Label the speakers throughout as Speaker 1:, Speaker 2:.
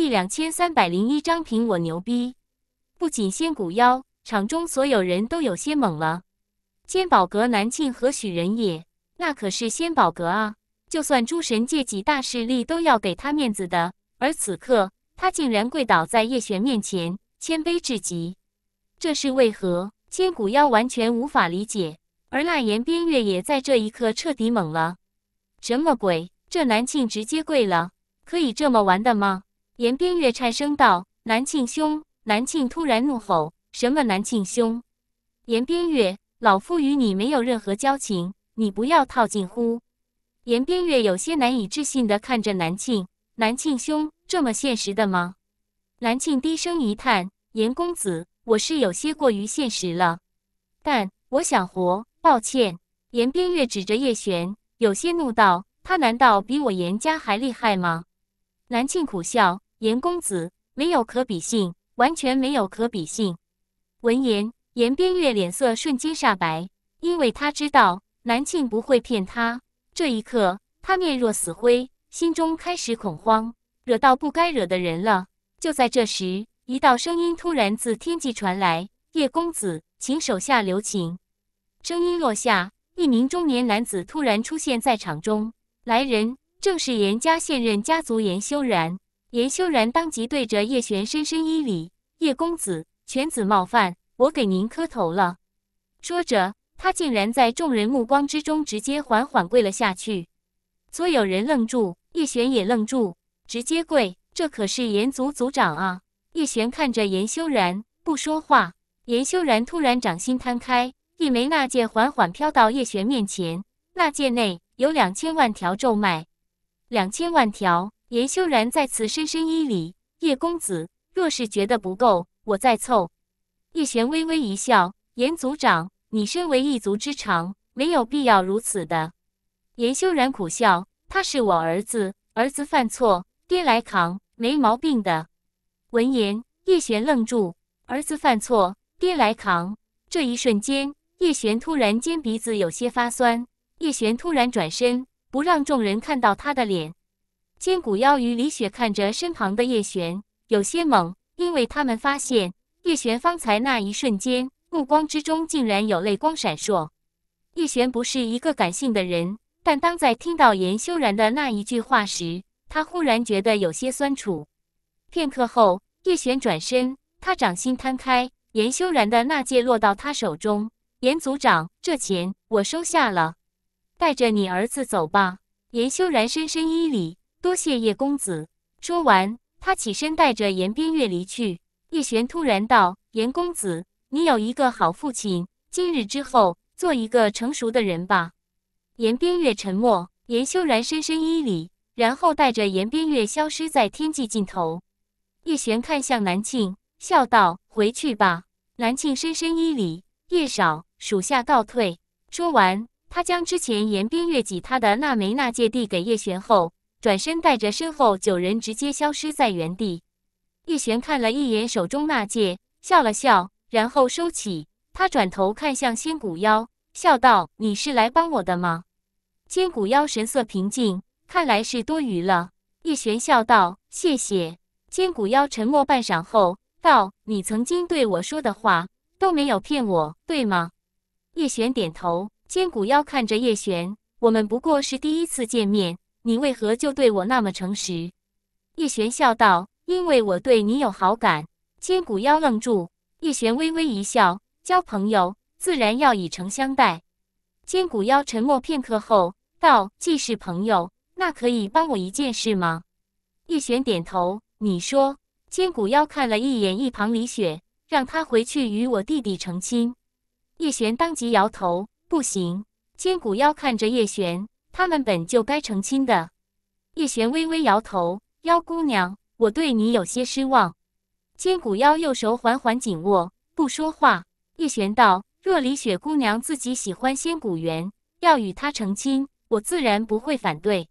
Speaker 1: 第两千三百零一张凭我牛逼！不仅仙骨妖场中所有人都有些懵了。千宝阁南庆何许人也？那可是仙宝阁啊！就算诸神界几大势力都要给他面子的。而此刻他竟然跪倒在叶璇面前，谦卑至极，这是为何？千古妖完全无法理解。而那延边月也在这一刻彻底懵了：什么鬼？这南庆直接跪了，可以这么玩的吗？严边月颤声道：“南庆兄！”南庆突然怒吼：“什么南庆兄？”严边月：“老夫与你没有任何交情，你不要套近乎。”严边月有些难以置信地看着南庆：“南庆兄这么现实的吗？”南庆低声一叹：“严公子，我是有些过于现实了，但我想活。抱歉。”严边月指着叶璇，有些怒道：“他难道比我严家还厉害吗？”南庆苦笑。严公子没有可比性，完全没有可比性。闻言，严边月脸色瞬间煞白，因为他知道南庆不会骗他。这一刻，他面若死灰，心中开始恐慌，惹到不该惹的人了。就在这时，一道声音突然自天际传来：“叶公子，请手下留情。”声音落下，一名中年男子突然出现在场中。来人正是严家现任家族严修然。严修然当即对着叶璇深深一礼：“叶公子，犬子冒犯，我给您磕头了。”说着，他竟然在众人目光之中直接缓缓跪了下去。所有人愣住，叶璇也愣住，直接跪，这可是严族族长啊！叶璇看着严修然，不说话。严修然突然掌心摊开，一枚纳戒缓缓飘到叶璇面前。纳戒内有两千万条咒脉，两千万条。严修然再次深深一礼，叶公子若是觉得不够，我再凑。叶璇微微一笑：“严族长，你身为一族之长，没有必要如此的。”严修然苦笑：“他是我儿子，儿子犯错，爹来扛，没毛病的。”闻言，叶璇愣住：“儿子犯错，爹来扛。”这一瞬间，叶璇突然间鼻子有些发酸。叶璇突然转身，不让众人看到他的脸。千骨妖与李雪看着身旁的叶璇，有些懵，因为他们发现叶璇方才那一瞬间，目光之中竟然有泪光闪烁。叶璇不是一个感性的人，但当在听到严修然的那一句话时，他忽然觉得有些酸楚。片刻后，叶璇转身，他掌心摊开，严修然的那戒落到他手中。严组长，这钱我收下了，带着你儿子走吧。严修然深深一礼。多谢叶公子。说完，他起身带着严边月离去。叶璇突然道：“严公子，你有一个好父亲。今日之后，做一个成熟的人吧。”严边月沉默。严修然深深依礼，然后带着严边月消失在天际尽头。叶璇看向南庆，笑道：“回去吧。”南庆深深依礼：“叶少，属下告退。”说完，他将之前严边月给他的那枚纳戒递给叶璇后。转身带着身后九人直接消失在原地。叶璇看了一眼手中那戒，笑了笑，然后收起。他转头看向仙骨妖，笑道：“你是来帮我的吗？”仙骨妖神色平静，看来是多余了。叶璇笑道：“谢谢。”仙骨妖沉默半晌后道：“你曾经对我说的话都没有骗我，对吗？”叶璇点头。仙骨妖看着叶璇：“我们不过是第一次见面。”你为何就对我那么诚实？叶璇笑道：“因为我对你有好感。”千骨妖愣住，叶璇微微一笑：“交朋友自然要以诚相待。”千骨妖沉默片刻后道：“既是朋友，那可以帮我一件事吗？”叶璇点头：“你说。”千骨妖看了一眼一旁李雪，让她回去与我弟弟成亲。叶璇当即摇头：“不行。”千骨妖看着叶璇。他们本就该成亲的。叶璇微微摇头：“妖姑娘，我对你有些失望。”千古妖右手缓缓紧握，不说话。叶璇道：“若李雪姑娘自己喜欢仙古猿，要与他成亲，我自然不会反对。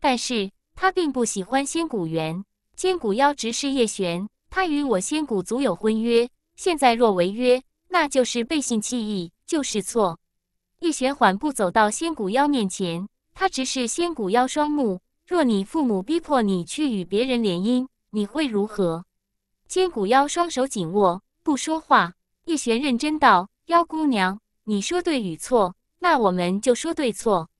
Speaker 1: 但是她并不喜欢仙古猿。”千古妖直视叶璇：“他与我仙古族有婚约，现在若违约，那就是背信弃义，就是错。”叶璇缓步走到仙骨妖面前，他直视仙骨妖双目。若你父母逼迫你去与别人联姻，你会如何？仙骨妖双手紧握，不说话。叶璇认真道：“妖姑娘，你说对与错，那我们就说对错。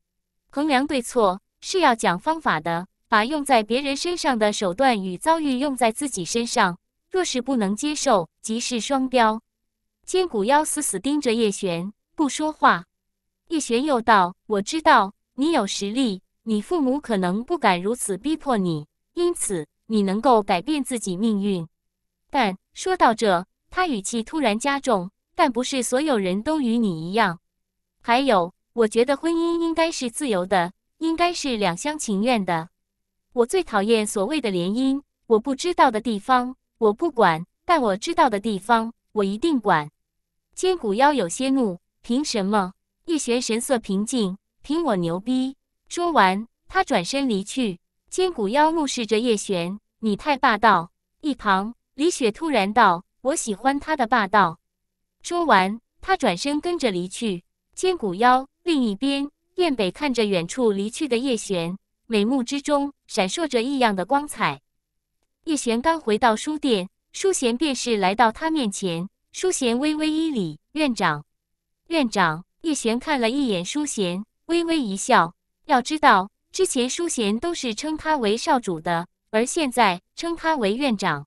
Speaker 1: 衡量对错是要讲方法的，把用在别人身上的手段与遭遇用在自己身上。若是不能接受，即是双标。”千骨妖死死盯着叶璇，不说话。叶璇又道：“我知道你有实力，你父母可能不敢如此逼迫你，因此你能够改变自己命运。但说到这，他语气突然加重。但不是所有人都与你一样。还有，我觉得婚姻应该是自由的，应该是两厢情愿的。我最讨厌所谓的联姻。我不知道的地方，我不管；但我知道的地方，我一定管。”千骨妖有些怒：“凭什么？”叶璇神色平静，凭我牛逼！说完，他转身离去。千古妖怒视着叶璇，你太霸道。一旁，李雪突然道：“我喜欢他的霸道。”说完，他转身跟着离去。千古妖另一边，燕北看着远处离去的叶璇，美目之中闪烁着异样的光彩。叶璇刚回到书店，淑贤便是来到他面前。淑贤微微一礼：“院长，院长。”叶璇看了一眼舒贤，微微一笑。要知道，之前舒贤都是称他为少主的，而现在称他为院长，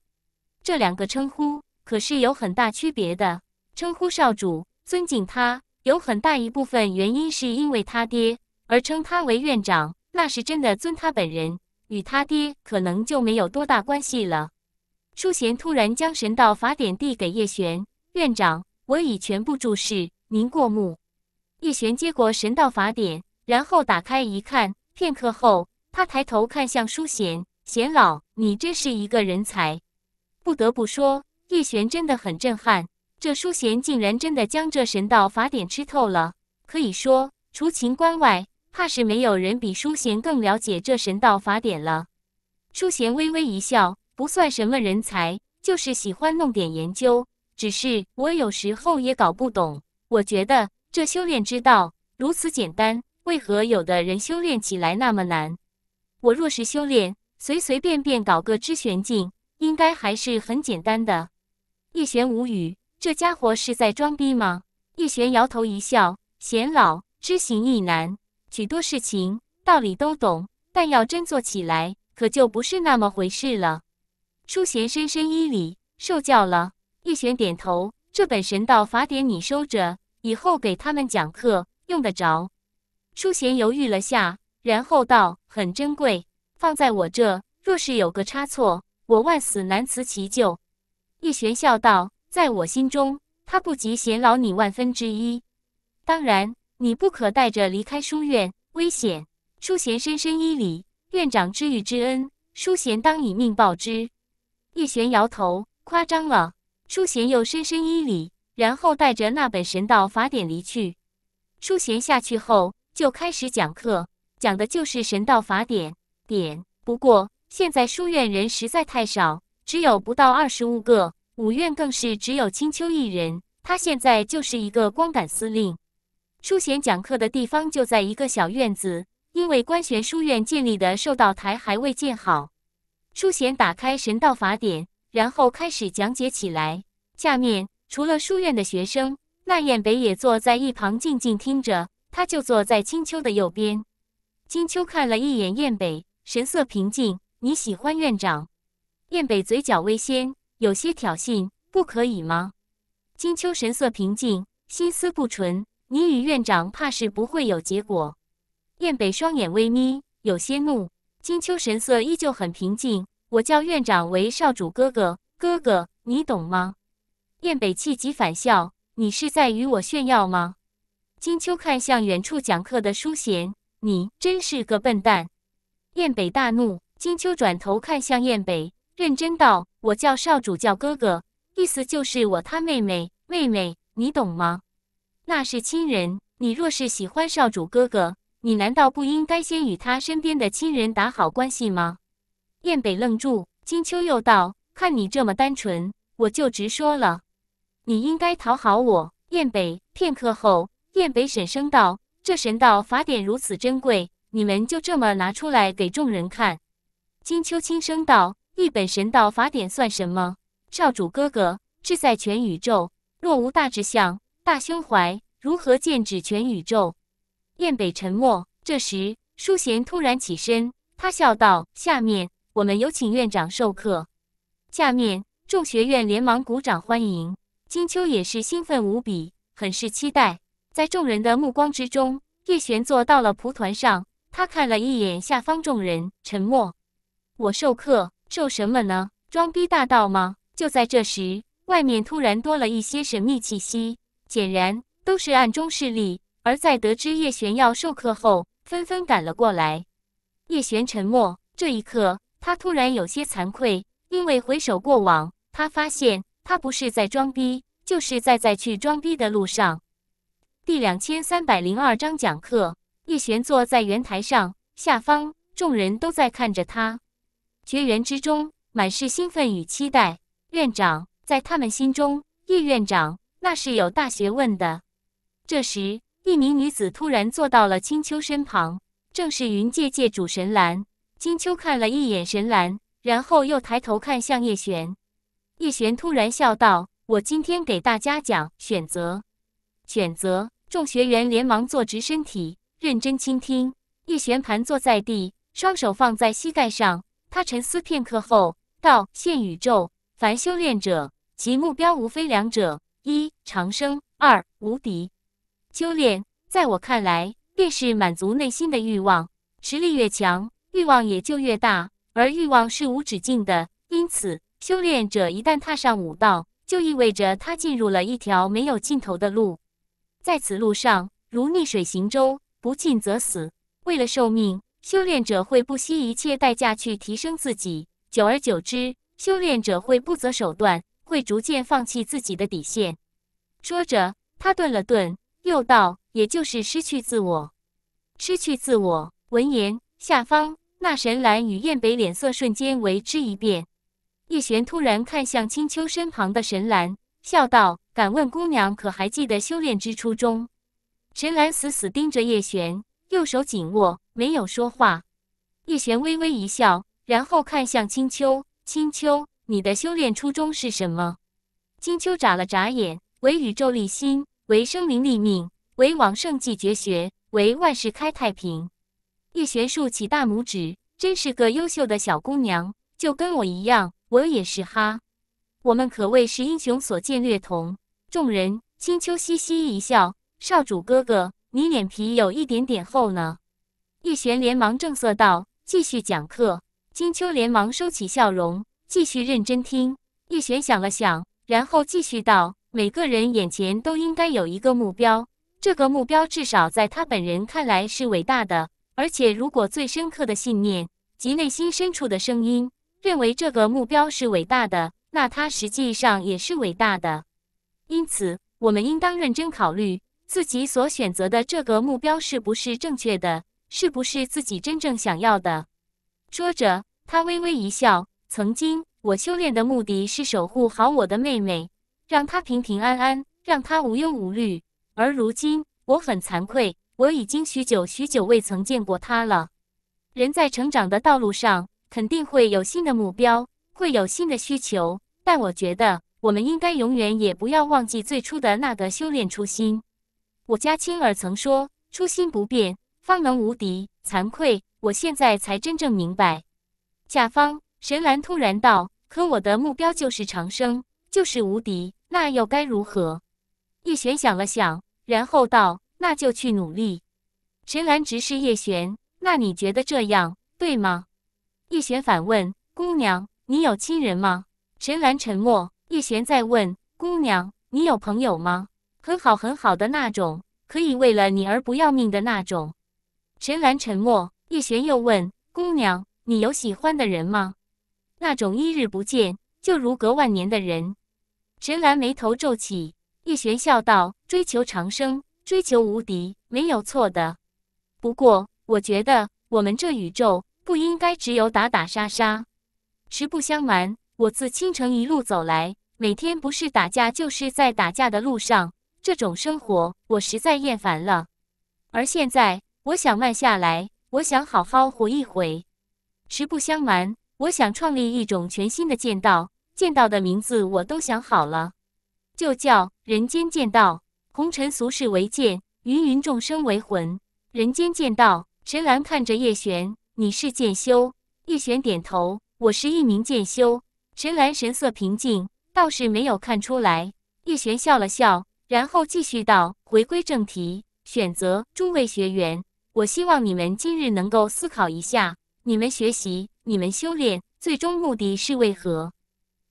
Speaker 1: 这两个称呼可是有很大区别的。称呼少主，尊敬他，有很大一部分原因是因为他爹；而称他为院长，那是真的尊他本人，与他爹可能就没有多大关系了。舒贤突然将《神道法典》递给叶璇：“院长，我已全部注视，您过目。”叶璇接过《神道法典》，然后打开一看。片刻后，他抬头看向舒贤：“贤老，你真是一个人才。”不得不说，叶璇真的很震撼。这舒贤竟然真的将这《神道法典》吃透了。可以说，除秦关外，怕是没有人比舒贤更了解这《神道法典》了。舒贤微微一笑：“不算什么人才，就是喜欢弄点研究。只是我有时候也搞不懂，我觉得。”这修炼之道如此简单，为何有的人修炼起来那么难？我若是修炼，随随便便搞个知玄境，应该还是很简单的。叶璇无语，这家伙是在装逼吗？叶璇摇头一笑，显老知行亦难，许多事情道理都懂，但要真做起来，可就不是那么回事了。舒贤深深一礼，受教了。叶璇点头，这本神道法典你收着。以后给他们讲课用得着，淑贤犹豫了下，然后道：“很珍贵，放在我这，若是有个差错，我万死难辞其咎。”叶璇笑道：“在我心中，他不及贤老你万分之一。当然，你不可带着离开书院，危险。”淑贤深深依礼：“院长知遇之恩，淑贤当以命报之。”叶璇摇头：“夸张了。”淑贤又深深依礼。然后带着那本神道法典离去。舒贤下去后就开始讲课，讲的就是神道法典。典不过现在书院人实在太少，只有不到二十五个，五院更是只有青丘一人。他现在就是一个光杆司令。舒贤讲课的地方就在一个小院子，因为官玄书院建立的受道台还未建好。舒贤打开神道法典，然后开始讲解起来。下面。除了书院的学生，那燕北也坐在一旁静静听着。他就坐在青丘的右边。青秋看了一眼燕北，神色平静。你喜欢院长？燕北嘴角微掀，有些挑衅。不可以吗？青秋神色平静，心思不纯。你与院长怕是不会有结果。燕北双眼微眯，有些怒。青秋神色依旧很平静。我叫院长为少主哥哥，哥哥，你懂吗？燕北气急反笑：“你是在与我炫耀吗？”金秋看向远处讲课的淑贤：“你真是个笨蛋！”燕北大怒，金秋转头看向燕北，认真道：“我叫少主，叫哥哥，意思就是我他妹妹，妹妹，你懂吗？那是亲人。你若是喜欢少主哥哥，你难道不应该先与他身边的亲人打好关系吗？”燕北愣住，金秋又道：“看你这么单纯，我就直说了。”你应该讨好我，燕北。片刻后，燕北沈声道：“这神道法典如此珍贵，你们就这么拿出来给众人看？”金秋轻声道：“一本神道法典算什么？少主哥哥，志在全宇宙，若无大志向、大胸怀，如何剑指全宇宙？”燕北沉默。这时，淑贤突然起身，他笑道：“下面我们有请院长授课。”下面，众学院连忙鼓掌欢迎。金秋也是兴奋无比，很是期待。在众人的目光之中，叶璇坐到了蒲团上。他看了一眼下方众人，沉默。我授课，授什么呢？装逼大道吗？就在这时，外面突然多了一些神秘气息，显然都是暗中势力。而在得知叶璇要授课后，纷纷赶了过来。叶璇沉默。这一刻，他突然有些惭愧，因为回首过往，他发现。他不是在装逼，就是在在去装逼的路上。第两千三百零二章讲课。叶璇坐在圆台上，下方众人都在看着他，绝缘之中满是兴奋与期待。院长在他们心中，叶院长那是有大学问的。这时，一名女子突然坐到了青丘身旁，正是云界界主神蓝。青丘看了一眼神蓝，然后又抬头看向叶璇。叶璇突然笑道：“我今天给大家讲选择，选择。”众学员连忙坐直身体，认真倾听。叶璇盘坐在地，双手放在膝盖上，他沉思片刻后道：“现宇宙凡修炼者，其目标无非两者：一长生，二无敌。修炼在我看来，便是满足内心的欲望。实力越强，欲望也就越大，而欲望是无止境的，因此。”修炼者一旦踏上武道，就意味着他进入了一条没有尽头的路。在此路上，如逆水行舟，不进则死。为了寿命，修炼者会不惜一切代价去提升自己。久而久之，修炼者会不择手段，会逐渐放弃自己的底线。说着，他顿了顿，又道：“也就是失去自我，失去自我。”闻言，下方那神澜与燕北脸色瞬间为之一变。叶璇突然看向青丘身旁的神兰，笑道：“敢问姑娘，可还记得修炼之初衷？”神兰死死盯着叶璇，右手紧握，没有说话。叶璇微微一笑，然后看向青丘：“青丘，你的修炼初衷是什么？”青丘眨了眨眼：“为宇宙立心，为生灵立命，为往圣继绝学，为万世开太平。”叶璇竖起大拇指：“真是个优秀的小姑娘，就跟我一样。”我也是哈，我们可谓是英雄所见略同。众人，金秋嘻嘻一笑，少主哥哥，你脸皮有一点点厚呢。叶璇连忙正色道：“继续讲课。”金秋连忙收起笑容，继续认真听。叶璇想了想，然后继续道：“每个人眼前都应该有一个目标，这个目标至少在他本人看来是伟大的，而且如果最深刻的信念及内心深处的声音。”认为这个目标是伟大的，那他实际上也是伟大的。因此，我们应当认真考虑自己所选择的这个目标是不是正确的，是不是自己真正想要的。说着，他微微一笑。曾经，我修炼的目的是守护好我的妹妹，让她平平安安，让她无忧无虑。而如今，我很惭愧，我已经许久许久未曾见过她了。人在成长的道路上。肯定会有新的目标，会有新的需求，但我觉得我们应该永远也不要忘记最初的那个修炼初心。我家青儿曾说：“初心不变，方能无敌。”惭愧，我现在才真正明白。甲方神澜突然道：“可我的目标就是长生，就是无敌，那又该如何？”叶璇想了想，然后道：“那就去努力。”神澜直视叶璇：“那你觉得这样对吗？”叶璇反问：“姑娘，你有亲人吗？”陈岚沉默。叶璇再问：“姑娘，你有朋友吗？很好很好的那种，可以为了你而不要命的那种。”陈岚沉默。叶璇又问：“姑娘，你有喜欢的人吗？那种一日不见就如隔万年的人。”陈岚眉头皱起。叶璇笑道：“追求长生，追求无敌，没有错的。不过，我觉得我们这宇宙……”不应该只有打打杀杀。实不相瞒，我自青城一路走来，每天不是打架，就是在打架的路上。这种生活，我实在厌烦了。而现在，我想慢下来，我想好好活一回。实不相瞒，我想创立一种全新的剑道。剑道的名字我都想好了，就叫人间剑道。红尘俗世为剑，芸芸众生为魂。人间剑道。陈兰看着叶璇。你是剑修，叶璇点头。我是一名剑修。神兰神色平静，倒是没有看出来。叶璇笑了笑，然后继续道：“回归正题，选择诸位学员，我希望你们今日能够思考一下，你们学习、你们修炼，最终目的是为何？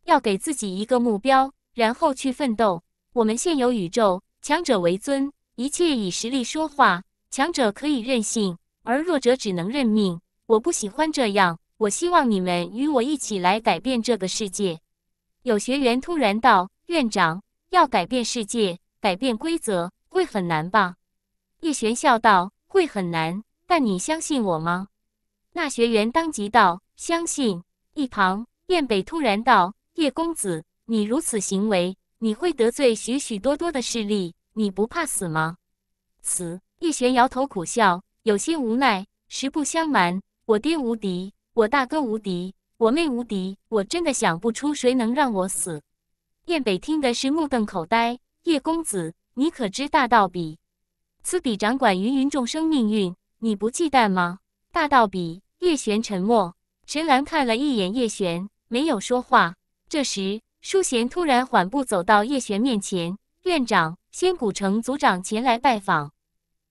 Speaker 1: 要给自己一个目标，然后去奋斗。我们现有宇宙，强者为尊，一切以实力说话。强者可以任性，而弱者只能认命。”我不喜欢这样，我希望你们与我一起来改变这个世界。有学员突然道：“院长，要改变世界，改变规则会很难吧？”叶璇笑道：“会很难，但你相信我吗？”那学员当即道：“相信。”一旁，燕北突然道：“叶公子，你如此行为，你会得罪许许多多的势力，你不怕死吗？”死。叶璇摇头苦笑，有些无奈。实不相瞒。我爹无敌，我大哥无敌，我妹无敌，我真的想不出谁能让我死。燕北听的是目瞪口呆。叶公子，你可知大道比？此比掌管芸芸众生命运，你不忌惮吗？大道比。叶璇沉默。陈兰看了一眼叶璇，没有说话。这时，淑贤突然缓步走到叶璇面前。院长，仙谷城族长前来拜访。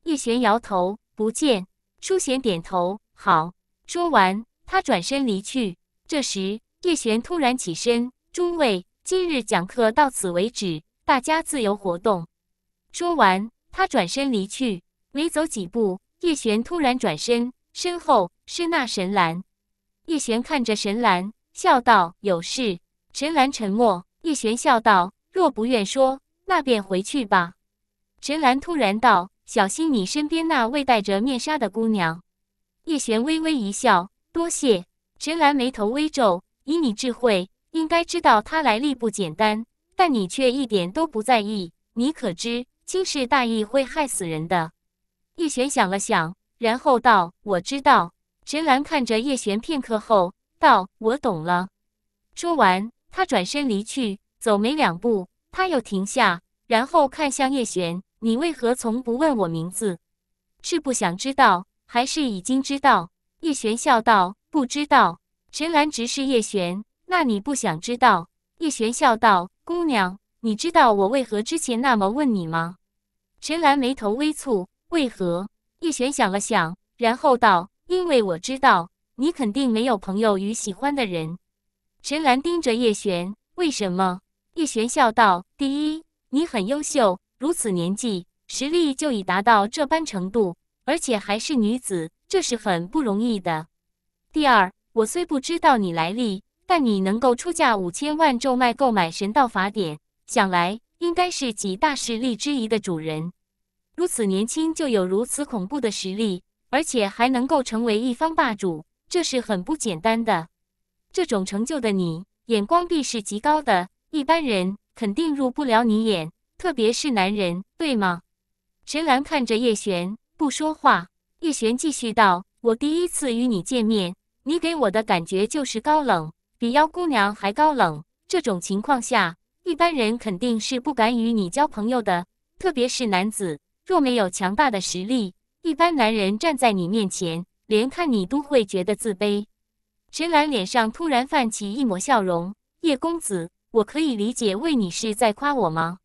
Speaker 1: 叶璇摇头，不见。淑贤点头，好。说完，他转身离去。这时，叶璇突然起身：“诸位，今日讲课到此为止，大家自由活动。”说完，他转身离去。没走几步，叶璇突然转身，身后是那神兰。叶璇看着神兰，笑道：“有事？”神兰沉默。叶璇笑道：“若不愿说，那便回去吧。”神兰突然道：“小心你身边那位戴着面纱的姑娘。”叶璇微微一笑，多谢。陈兰眉头微皱，以你智慧，应该知道他来历不简单，但你却一点都不在意。你可知轻视大意会害死人的？叶璇想了想，然后道：“我知道。”陈兰看着叶璇片刻后，道：“我懂了。”说完，他转身离去。走没两步，他又停下，然后看向叶璇：“你为何从不问我名字？是不想知道？”还是已经知道？叶璇笑道：“不知道。”陈兰直视叶璇，“那你不想知道？”叶璇笑道：“姑娘，你知道我为何之前那么问你吗？”陈兰眉头微蹙：“为何？”叶璇想了想，然后道：“因为我知道你肯定没有朋友与喜欢的人。”陈兰盯着叶璇：“为什么？”叶璇笑道：“第一，你很优秀，如此年纪，实力就已达到这般程度。”而且还是女子，这是很不容易的。第二，我虽不知道你来历，但你能够出价五千万咒脉购买《神道法典》，想来应该是几大势力之一的主人。如此年轻就有如此恐怖的实力，而且还能够成为一方霸主，这是很不简单的。这种成就的你，眼光必是极高的，一般人肯定入不了你眼，特别是男人，对吗？神兰看着叶璇。不说话，叶璇继续道：“我第一次与你见面，你给我的感觉就是高冷，比妖姑娘还高冷。这种情况下，一般人肯定是不敢与你交朋友的，特别是男子。若没有强大的实力，一般男人站在你面前，连看你都会觉得自卑。”陈岚脸上突然泛起一抹笑容：“叶公子，我可以理解为你是在夸我吗？”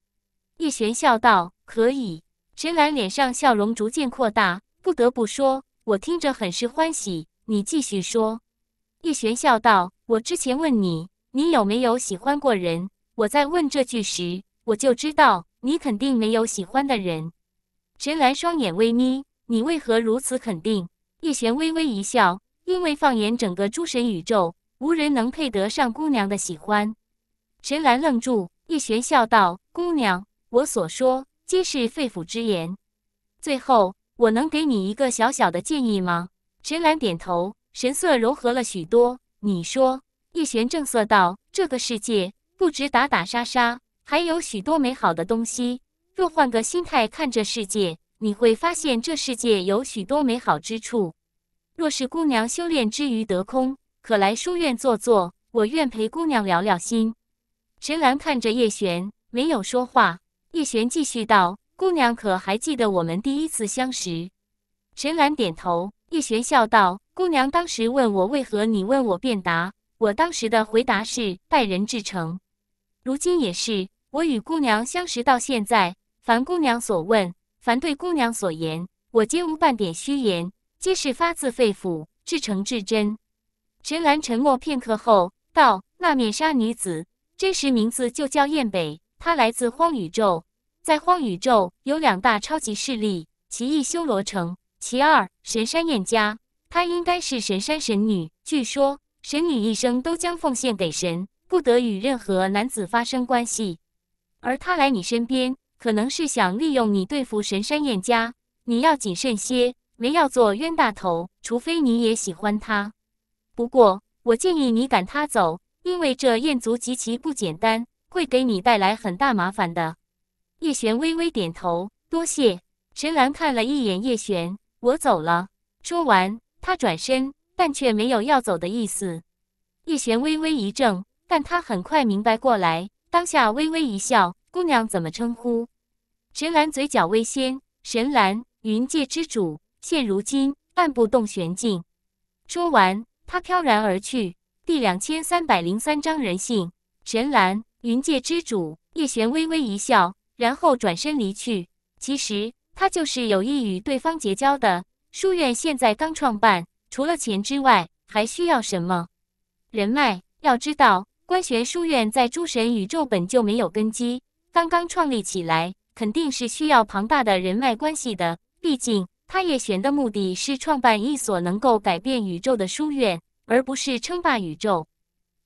Speaker 1: 叶璇笑道：“可以。”陈岚脸上笑容逐渐扩大，不得不说，我听着很是欢喜。你继续说。叶璇笑道：“我之前问你，你有没有喜欢过人？我在问这句时，我就知道你肯定没有喜欢的人。”陈岚双眼微眯：“你为何如此肯定？”叶璇微微一笑：“因为放眼整个诸神宇宙，无人能配得上姑娘的喜欢。”陈岚愣住。叶璇笑道：“姑娘，我所说……”皆是肺腑之言。最后，我能给你一个小小的建议吗？陈兰点头，神色柔和了许多。你说。叶璇正色道：“这个世界不止打打杀杀，还有许多美好的东西。若换个心态看这世界，你会发现这世界有许多美好之处。若是姑娘修炼之余得空，可来书院坐坐，我愿陪姑娘聊聊心。”陈兰看着叶璇，没有说话。叶璇继续道：“姑娘可还记得我们第一次相识？”陈岚点头。叶璇笑道：“姑娘当时问我为何，你问我便答。我当时的回答是待人至诚，如今也是。我与姑娘相识到现在，凡姑娘所问，凡对姑娘所言，我皆无半点虚言，皆是发自肺腑，至诚至真。”陈岚沉默片刻后道：“那面纱女子真实名字就叫燕北，她来自荒宇宙。”在荒宇宙有两大超级势力：其一修罗城，其二神山燕家。她应该是神山神女，据说神女一生都将奉献给神，不得与任何男子发生关系。而她来你身边，可能是想利用你对付神山燕家。你要谨慎些，没要做冤大头，除非你也喜欢她。不过，我建议你赶她走，因为这燕族极其不简单，会给你带来很大麻烦的。叶璇微微点头，多谢。神兰看了一眼叶璇，我走了。说完，他转身，但却没有要走的意思。叶璇微微一怔，但他很快明白过来，当下微微一笑：“姑娘怎么称呼？”神兰嘴角微掀：“神兰，云界之主，现如今按不洞玄境。”说完，他飘然而去。第两千三百零三章人性。神兰，云界之主。叶璇微微一笑。然后转身离去。其实他就是有意与对方结交的。书院现在刚创办，除了钱之外，还需要什么人脉？要知道，官学书院在诸神宇宙本就没有根基，刚刚创立起来，肯定是需要庞大的人脉关系的。毕竟，他叶璇的目的是创办一所能够改变宇宙的书院，而不是称霸宇宙。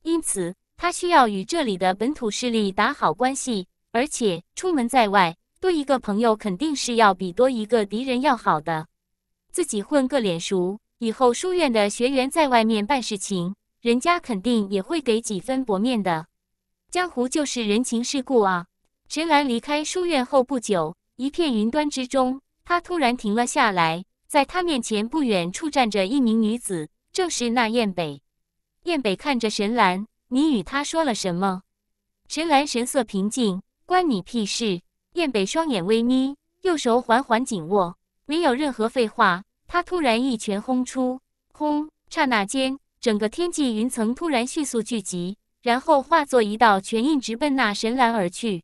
Speaker 1: 因此，他需要与这里的本土势力打好关系。而且出门在外，多一个朋友肯定是要比多一个敌人要好的。自己混个脸熟，以后书院的学员在外面办事情，人家肯定也会给几分薄面的。江湖就是人情世故啊！陈兰离开书院后不久，一片云端之中，他突然停了下来。在他面前不远处站着一名女子，正是那燕北。燕北看着神兰，你与他说了什么？”神兰神色平静。关你屁事！燕北双眼微眯，右手缓缓紧握，没有任何废话。他突然一拳轰出，轰！刹那间，整个天际云层突然迅速聚集，然后化作一道拳印直奔那神澜而去。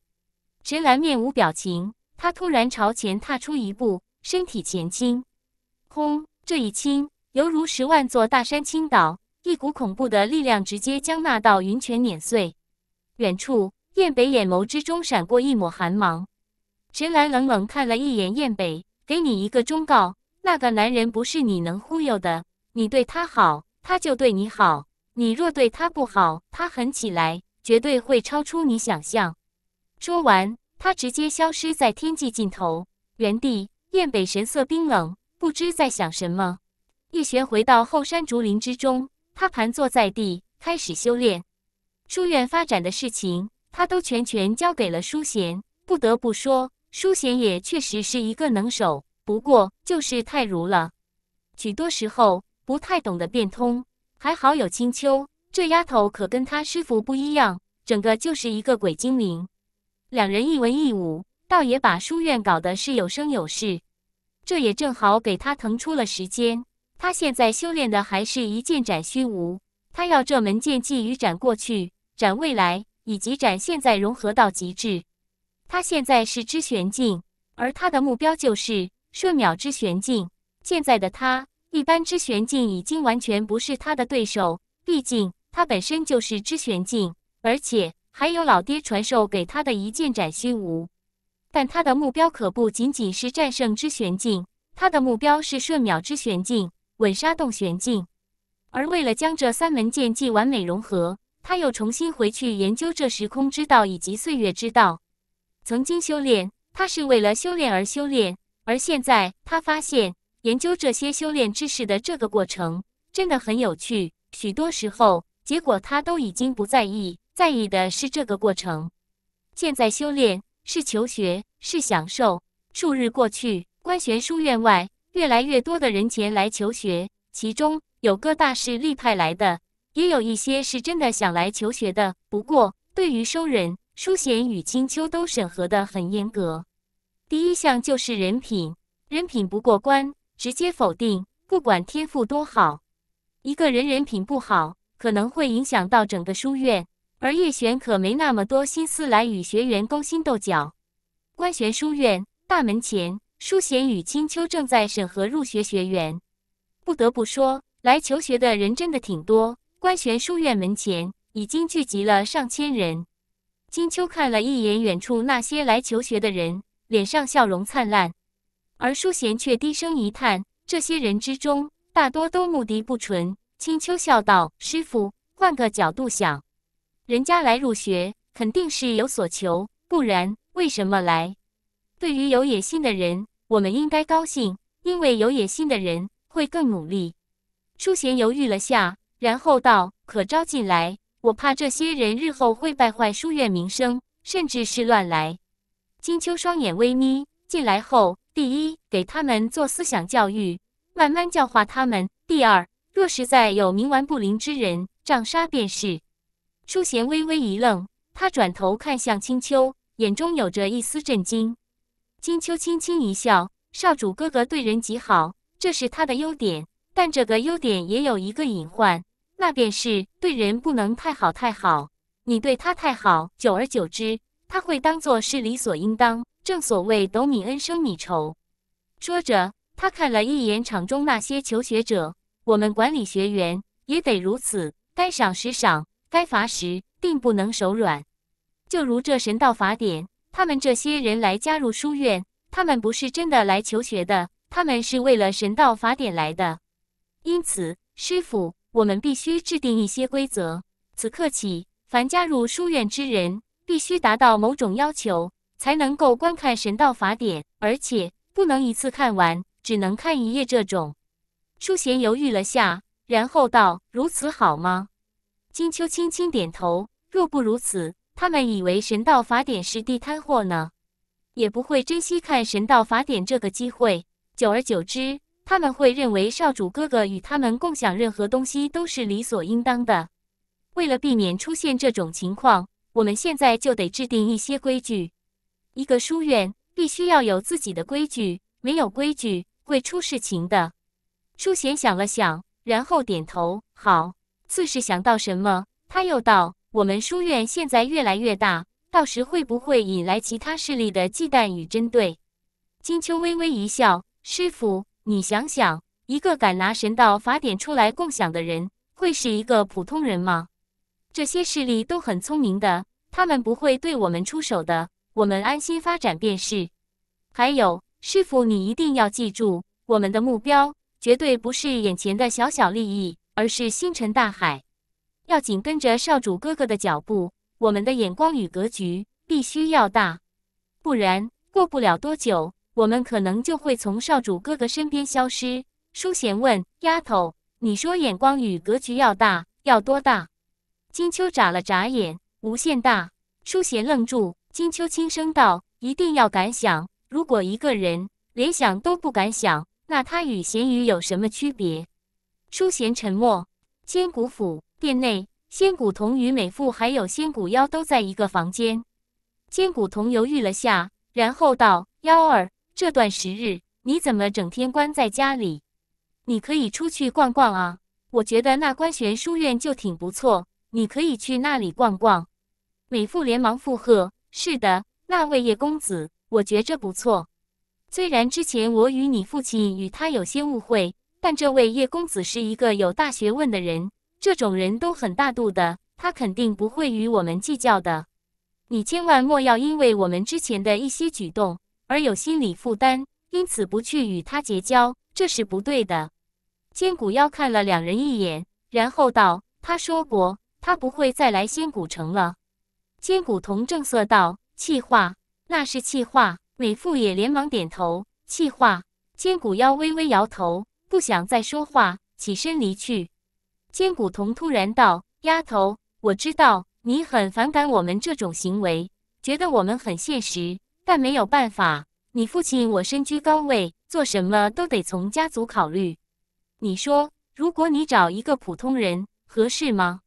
Speaker 1: 神澜面无表情，他突然朝前踏出一步，身体前倾，轰！这一倾，犹如十万座大山倾倒，一股恐怖的力量直接将那道云拳碾碎。远处。燕北眼眸之中闪过一抹寒芒，陈兰冷冷看了一眼燕北，给你一个忠告：那个男人不是你能忽悠的。你对他好，他就对你好；你若对他不好，他狠起来绝对会超出你想象。说完，他直接消失在天际尽头。原地，燕北神色冰冷，不知在想什么。叶璇回到后山竹林之中，他盘坐在地，开始修炼。书院发展的事情。他都全权交给了淑贤，不得不说，淑贤也确实是一个能手，不过就是太儒了，许多时候不太懂得变通。还好有青丘，这丫头可跟他师傅不一样，整个就是一个鬼精灵。两人一文一武，倒也把书院搞得是有声有势。这也正好给他腾出了时间。他现在修炼的还是一剑斩虚无，他要这门剑技与斩过去，斩未来。以及展现在融合到极致，他现在是之玄镜，而他的目标就是瞬秒之玄镜。现在的他，一般之玄镜已经完全不是他的对手，毕竟他本身就是之玄镜，而且还有老爹传授给他的一剑斩虚无。但他的目标可不仅仅是战胜之玄镜，他的目标是瞬秒之玄镜、稳杀洞玄镜。而为了将这三门剑技完美融合。他又重新回去研究这时空之道以及岁月之道。曾经修炼，他是为了修炼而修炼，而现在他发现研究这些修炼知识的这个过程真的很有趣。许多时候，结果他都已经不在意，在意的是这个过程。现在修炼是求学，是享受。数日过去，官玄书院外越来越多的人前来求学，其中有个大势力派来的。也有一些是真的想来求学的，不过对于收人，淑贤与清秋都审核的很严格。第一项就是人品，人品不过关，直接否定。不管天赋多好，一个人人品不好，可能会影响到整个书院。而叶璇可没那么多心思来与学员勾心斗角。官玄书院大门前，淑贤与清秋正在审核入学学员。不得不说，来求学的人真的挺多。官玄书院门前已经聚集了上千人。金秋看了一眼远处那些来求学的人，脸上笑容灿烂，而舒贤却低声一叹：“这些人之中，大多都目的不纯。”青秋笑道：“师傅，换个角度想，人家来入学，肯定是有所求，不然为什么来？”对于有野心的人，我们应该高兴，因为有野心的人会更努力。舒贤犹豫了下。然后道：“可招进来，我怕这些人日后会败坏书院名声，甚至是乱来。”金秋双眼微眯，进来后，第一给他们做思想教育，慢慢教化他们；第二，若实在有冥顽不灵之人，杖杀便是。舒贤微微一愣，他转头看向青秋，眼中有着一丝震惊。金秋轻轻一笑：“少主哥哥对人极好，这是他的优点，但这个优点也有一个隐患。”那便是对人不能太好太好，你对他太好，久而久之他会当做是理所应当。正所谓“斗米恩生米仇”。说着，他看了一眼场中那些求学者，我们管理学员也得如此，该赏时赏，该罚时，定不能手软。就如这神道法典，他们这些人来加入书院，他们不是真的来求学的，他们是为了神道法典来的。因此，师傅。我们必须制定一些规则。此刻起，凡加入书院之人，必须达到某种要求，才能够观看《神道法典》，而且不能一次看完，只能看一页。这种。淑贤犹豫了下，然后道：“如此好吗？”金秋轻轻点头。若不如此，他们以为《神道法典》是地摊货呢，也不会珍惜看《神道法典》这个机会。久而久之，他们会认为少主哥哥与他们共享任何东西都是理所应当的。为了避免出现这种情况，我们现在就得制定一些规矩。一个书院必须要有自己的规矩，没有规矩会出事情的。舒贤想了想，然后点头：“好。”自是想到什么，他又道：“我们书院现在越来越大，到时会不会引来其他势力的忌惮与针对？”金秋微微一笑：“师傅。”你想想，一个敢拿神道法典出来共享的人，会是一个普通人吗？这些势力都很聪明的，他们不会对我们出手的。我们安心发展便是。还有，师傅，你一定要记住，我们的目标绝对不是眼前的小小利益，而是星辰大海。要紧跟着少主哥哥的脚步，我们的眼光与格局必须要大，不然过不了多久。我们可能就会从少主哥哥身边消失。淑贤问丫头：“你说眼光与格局要大，要多大？”金秋眨了眨眼，无限大。淑贤愣住。金秋轻声道：“一定要敢想。如果一个人连想都不敢想，那他与咸鱼有什么区别？”淑贤沉默。千古府殿内，仙骨童与美妇还有仙骨妖都在一个房间。仙骨童犹豫了下，然后道：“妖儿。”这段时日，你怎么整天关在家里？你可以出去逛逛啊！我觉得那官玄书院就挺不错，你可以去那里逛逛。美妇连忙附和：“是的，那位叶公子，我觉着不错。虽然之前我与你父亲与他有些误会，但这位叶公子是一个有大学问的人，这种人都很大度的，他肯定不会与我们计较的。你千万莫要因为我们之前的一些举动。”而有心理负担，因此不去与他结交，这是不对的。千骨妖看了两人一眼，然后道：“他说过，他不会再来仙古城了。”千骨童正色道：“气话，那是气话。”美妇也连忙点头：“气话。”千骨妖微微摇头，不想再说话，起身离去。千骨童突然道：“丫头，我知道你很反感我们这种行为，觉得我们很现实。”但没有办法，你父亲我身居高位，做什么都得从家族考虑。你说，如果你找一个普通人合适吗？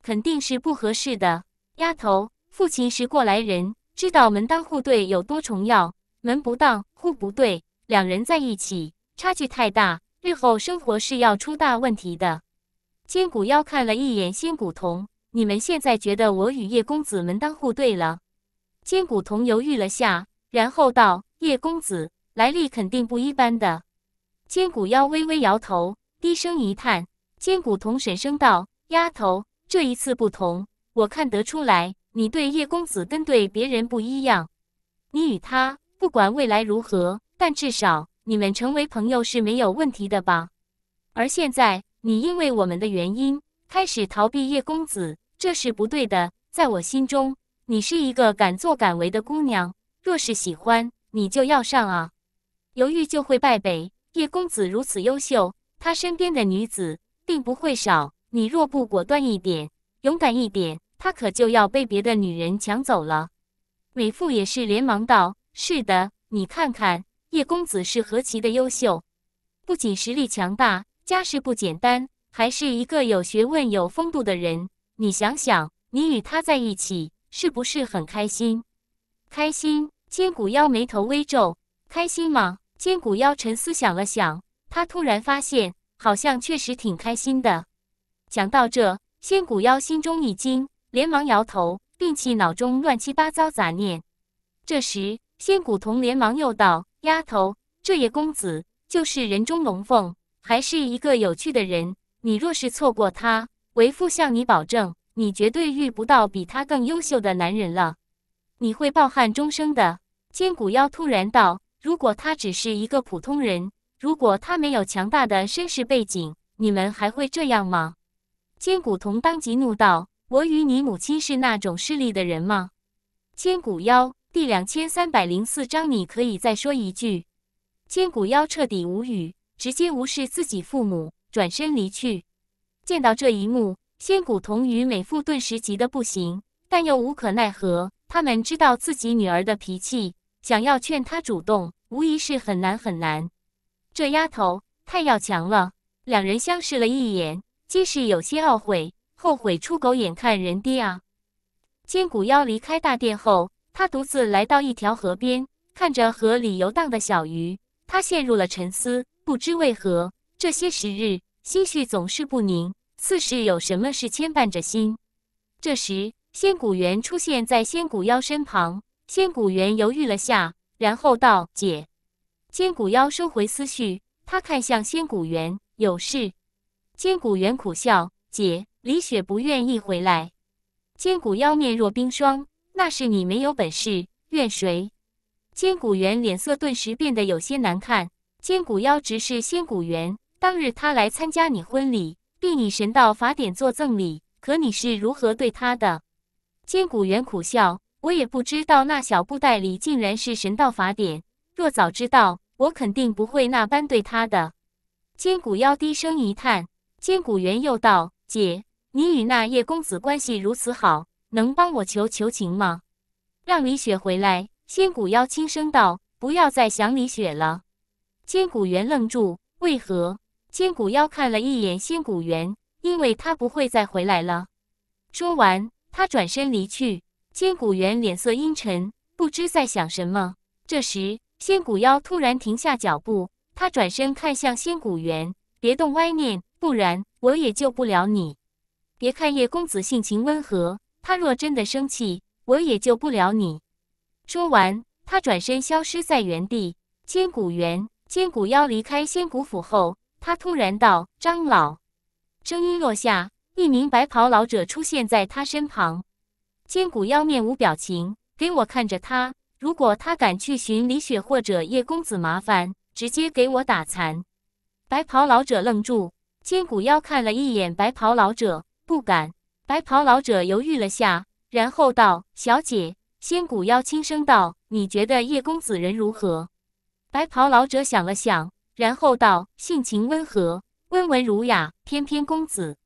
Speaker 1: 肯定是不合适的。丫头，父亲是过来人，知道门当户对有多重要。门不当户不对，两人在一起差距太大，日后生活是要出大问题的。千骨妖看了一眼仙骨童，你们现在觉得我与叶公子门当户对了？千骨童犹豫了下，然后道：“叶公子来历肯定不一般的。”千骨妖微微摇头，低声一叹。千骨瞳沉声道：“丫头，这一次不同，我看得出来，你对叶公子跟对别人不一样。你与他不管未来如何，但至少你们成为朋友是没有问题的吧？而现在你因为我们的原因开始逃避叶公子，这是不对的。在我心中。”你是一个敢作敢为的姑娘，若是喜欢你就要上啊，犹豫就会败北。叶公子如此优秀，他身边的女子并不会少，你若不果断一点，勇敢一点，他可就要被别的女人抢走了。美妇也是连忙道：“是的，你看看叶公子是何其的优秀，不仅实力强大，家世不简单，还是一个有学问、有风度的人。你想想，你与他在一起。”是不是很开心？开心？千骨妖眉头微皱，开心吗？千骨妖沉思想了想，他突然发现，好像确实挺开心的。想到这，千骨妖心中一惊，连忙摇头，摒弃脑中乱七八糟杂念。这时，仙骨童连忙又道：“丫头，这叶公子就是人中龙凤，还是一个有趣的人。你若是错过他，为父向你保证。”你绝对遇不到比他更优秀的男人了，你会抱憾终生的。千古妖突然道：“如果他只是一个普通人，如果他没有强大的身世背景，你们还会这样吗？”千古童当即怒道：“我与你母亲是那种势利的人吗？”千古妖第两千三百零四章，你可以再说一句。千古妖彻底无语，直接无视自己父母，转身离去。见到这一幕。仙骨童与美妇顿时急得不行，但又无可奈何。他们知道自己女儿的脾气，想要劝她主动，无疑是很难很难。这丫头太要强了。两人相视了一眼，皆是有些懊悔，后悔出狗眼看人低啊。仙骨妖离开大殿后，他独自来到一条河边，看着河里游荡的小鱼，他陷入了沉思。不知为何，这些时日心绪总是不宁。似是有什么事牵绊着心。这时，仙谷园出现在仙骨妖身旁。仙骨园犹豫了下，然后道：“姐。”仙骨妖收回思绪，他看向仙谷园：“有事。”仙谷园苦笑：“姐，李雪不愿意回来。”仙骨妖面若冰霜：“那是你没有本事，怨谁？”仙谷园脸色顿时变得有些难看。仙骨妖直视仙谷园：“当日他来参加你婚礼。”替以神道法典做赠礼，可你是如何对他的？千古元苦笑，我也不知道那小布袋里竟然是神道法典。若早知道，我肯定不会那般对他的。千古妖低声一叹。千古元又道：“姐，你与那叶公子关系如此好，能帮我求求情吗？让李雪回来。”千古妖轻声道：“不要再想李雪了。”千古元愣住：“为何？”千骨妖看了一眼仙骨猿，因为他不会再回来了。说完，他转身离去。千骨猿脸色阴沉，不知在想什么。这时，仙骨妖突然停下脚步，他转身看向仙骨猿：“别动歪念，不然我也救不了你。别看叶公子性情温和，他若真的生气，我也救不了你。”说完，他转身消失在原地。千骨猿、千骨妖离开仙骨府后。他突然道：“张老。”声音落下，一名白袍老者出现在他身旁。千骨妖面无表情，给我看着他。如果他敢去寻李雪或者叶公子麻烦，直接给我打残。白袍老者愣住。千骨妖看了一眼白袍老者，不敢。白袍老者犹豫了下，然后道：“小姐。”千骨妖轻声道：“你觉得叶公子人如何？”白袍老者想了想。然后道：“性情温和，温文儒雅，翩翩公子。”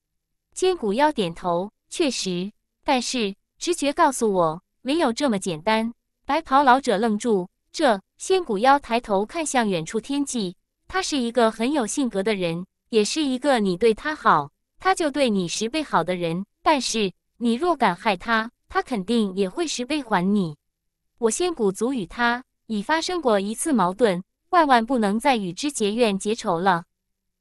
Speaker 1: 仙骨妖点头：“确实。”但是直觉告诉我，没有这么简单。白袍老者愣住。这仙骨妖抬头看向远处天际：“他是一个很有性格的人，也是一个你对他好，他就对你十倍好的人。但是你若敢害他，他肯定也会十倍还你。我仙骨族与他已发生过一次矛盾。”万万不能再与之结怨结仇了。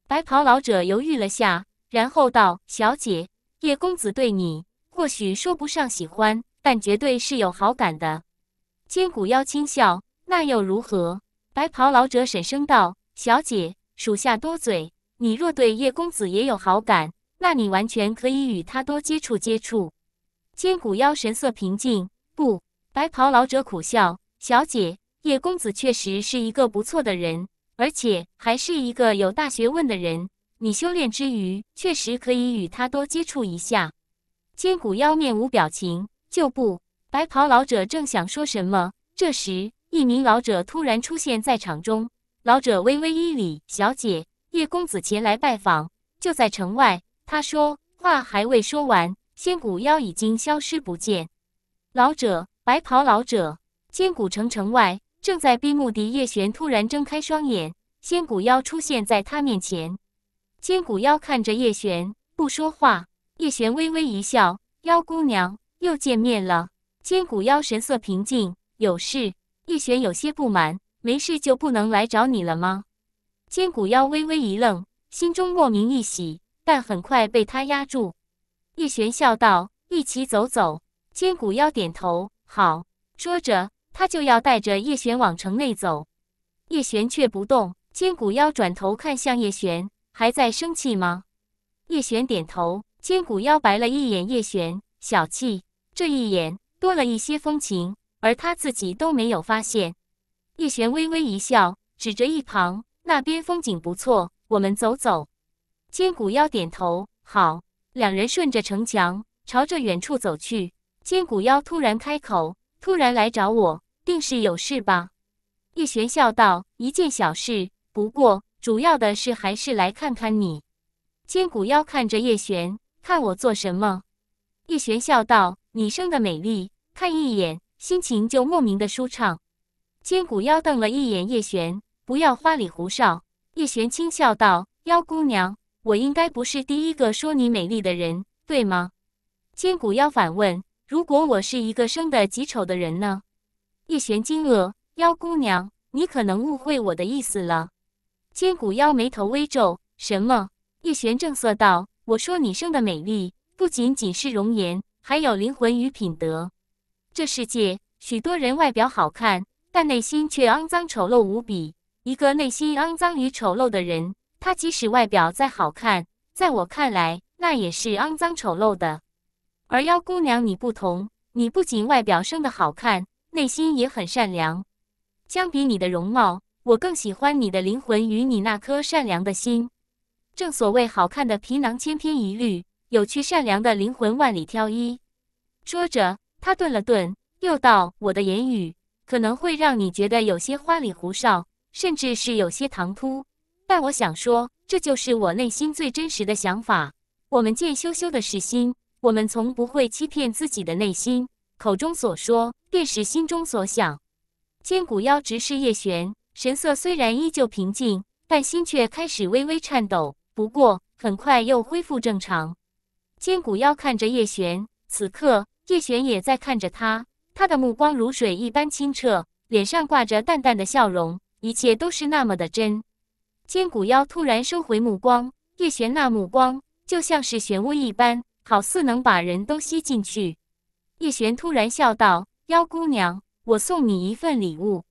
Speaker 1: 白袍老者犹豫了下，然后道：“小姐，叶公子对你或许说不上喜欢，但绝对是有好感的。”千古妖轻笑：“那又如何？”白袍老者沈声道：“小姐，属下多嘴，你若对叶公子也有好感，那你完全可以与他多接触接触。”千古妖神色平静：“不。”白袍老者苦笑：“小姐。”叶公子确实是一个不错的人，而且还是一个有大学问的人。你修炼之余，确实可以与他多接触一下。千古妖面无表情，就不白袍老者正想说什么，这时一名老者突然出现在场中。老者微微一礼：“小姐，叶公子前来拜访，就在城外。”他说话还未说完，千古妖已经消失不见。老者，白袍老者，千古城城外。正在闭目的叶璇突然睁开双眼，千骨妖出现在他面前。千骨妖看着叶璇，不说话。叶璇微微一笑：“妖姑娘，又见面了。”千骨妖神色平静：“有事？”叶璇有些不满：“没事就不能来找你了吗？”千骨妖微微一愣，心中莫名一喜，但很快被他压住。叶璇笑道：“一起走走。”千骨妖点头：“好。”说着。他就要带着叶璇往城内走，叶璇却不动。千古妖转头看向叶璇，还在生气吗？叶璇点头。千古妖白了一眼叶璇，小气。这一眼多了一些风情，而他自己都没有发现。叶璇微微一笑，指着一旁，那边风景不错，我们走走。千古妖点头，好。两人顺着城墙朝着远处走去。千古妖突然开口，突然来找我。定是有事吧？叶璇笑道：“一件小事，不过主要的是还是来看看你。”千骨妖看着叶璇，看我做什么？叶璇笑道：“你生的美丽，看一眼，心情就莫名的舒畅。”千骨妖瞪了一眼叶璇，不要花里胡哨。叶璇轻笑道：“妖姑娘，我应该不是第一个说你美丽的人，对吗？”千骨妖反问：“如果我是一个生的极丑的人呢？”叶璇惊愕：“妖姑娘，你可能误会我的意思了。”千古妖眉头微皱：“什么？”叶璇正色道：“我说你生的美丽，不仅仅是容颜，还有灵魂与品德。这世界许多人外表好看，但内心却肮脏丑陋无比。一个内心肮脏与丑陋的人，他即使外表再好看，在我看来，那也是肮脏丑陋的。而妖姑娘你不同，你不仅外表生的好看。”内心也很善良，相比你的容貌，我更喜欢你的灵魂与你那颗善良的心。正所谓好看的皮囊千篇一律，有趣善良的灵魂万里挑一。说着，他顿了顿，又道：“我的言语可能会让你觉得有些花里胡哨，甚至是有些唐突，但我想说，这就是我内心最真实的想法。我们见羞羞的是心，我们从不会欺骗自己的内心。”口中所说便是心中所想。千骨妖直视叶璇，神色虽然依旧平静，但心却开始微微颤抖。不过很快又恢复正常。千骨妖看着叶璇，此刻叶璇也在看着他。他的目光如水一般清澈，脸上挂着淡淡的笑容，一切都是那么的真。千骨妖突然收回目光，叶璇那目光就像是漩涡一般，好似能把人都吸进去。叶璇突然笑道：“妖姑娘，我送你一份礼物。”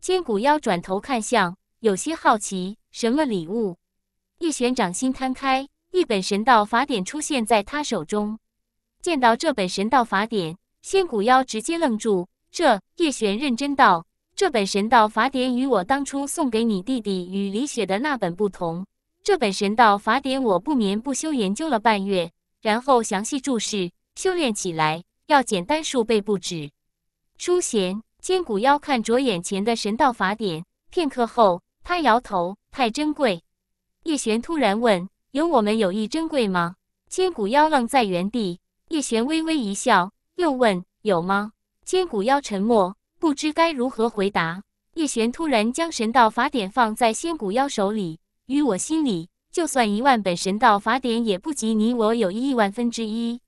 Speaker 1: 仙骨妖转头看向，有些好奇：“什么礼物？”叶璇掌心摊开，一本神道法典出现在他手中。见到这本神道法典，仙骨妖直接愣住。这叶璇认真道：“这本神道法典与我当初送给你弟弟与李雪的那本不同。这本神道法典，我不眠不休研究了半月，然后详细注释，修炼起来。”要简单数倍不止。书贤千骨妖看着眼前的神道法典，片刻后他摇头：“太珍贵。”叶璇突然问：“有我们友谊珍贵吗？”千骨妖愣在原地。叶璇微微一笑，又问：“有吗？”千骨妖沉默，不知该如何回答。叶璇突然将神道法典放在千骨妖手里：“于我心里，就算一万本神道法典，也不及你我一亿万分之一。”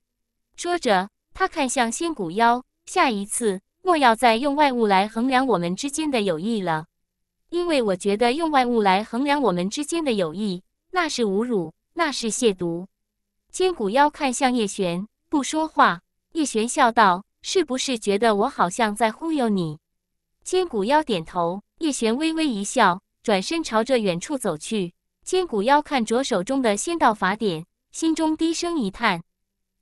Speaker 1: 说着。他看向仙骨妖，下一次莫要再用外物来衡量我们之间的友谊了，因为我觉得用外物来衡量我们之间的友谊，那是侮辱，那是亵渎。仙骨妖看向叶璇，不说话。叶璇笑道：“是不是觉得我好像在忽悠你？”千古妖点头。叶璇微微一笑，转身朝着远处走去。千古妖看着手中的仙道法典，心中低声一叹：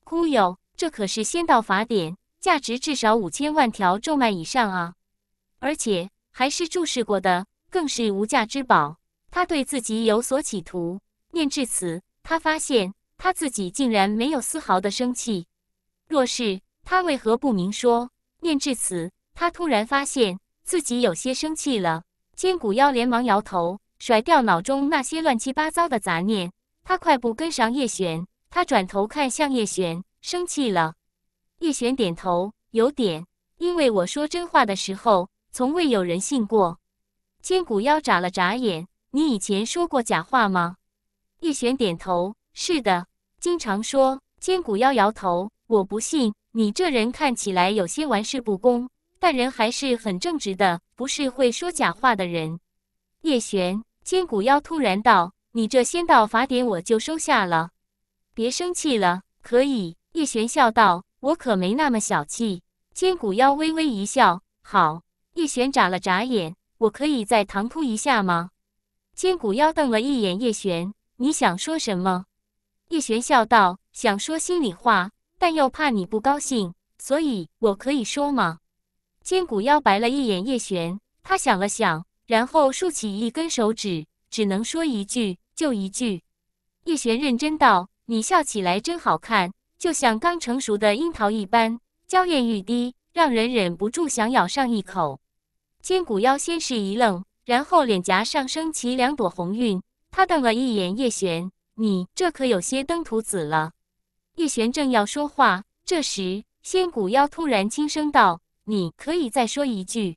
Speaker 1: 忽悠。这可是仙道法典，价值至少五千万条咒脉以上啊！而且还是注释过的，更是无价之宝。他对自己有所企图。念至此，他发现他自己竟然没有丝毫的生气。若是他为何不明说？念至此，他突然发现自己有些生气了。千骨妖连忙摇头，甩掉脑中那些乱七八糟的杂念。他快步跟上叶璇，他转头看向叶璇。生气了，叶璇点头，有点，因为我说真话的时候，从未有人信过。千古妖眨了眨眼，你以前说过假话吗？叶璇点头，是的，经常说。千古妖摇头，我不信，你这人看起来有些玩世不恭，但人还是很正直的，不是会说假话的人。叶璇，千古妖突然道：“你这仙道法典，我就收下了，别生气了，可以。”叶璇笑道：“我可没那么小气。”千骨妖微微一笑：“好。”叶璇眨了眨眼：“我可以再唐突一下吗？”千骨妖瞪了一眼叶璇：“你想说什么？”叶璇笑道：“想说心里话，但又怕你不高兴，所以我可以说吗？”千骨妖白了一眼叶璇，他想了想，然后竖起一根手指：“只能说一句，就一句。”叶璇认真道：“你笑起来真好看。”就像刚成熟的樱桃一般娇艳欲滴，让人忍不住想咬上一口。千骨妖先是一愣，然后脸颊上升起两朵红晕。他瞪了一眼叶璇：“你这可有些登徒子了。”叶璇正要说话，这时仙骨妖突然轻声道：“你可以再说一句。”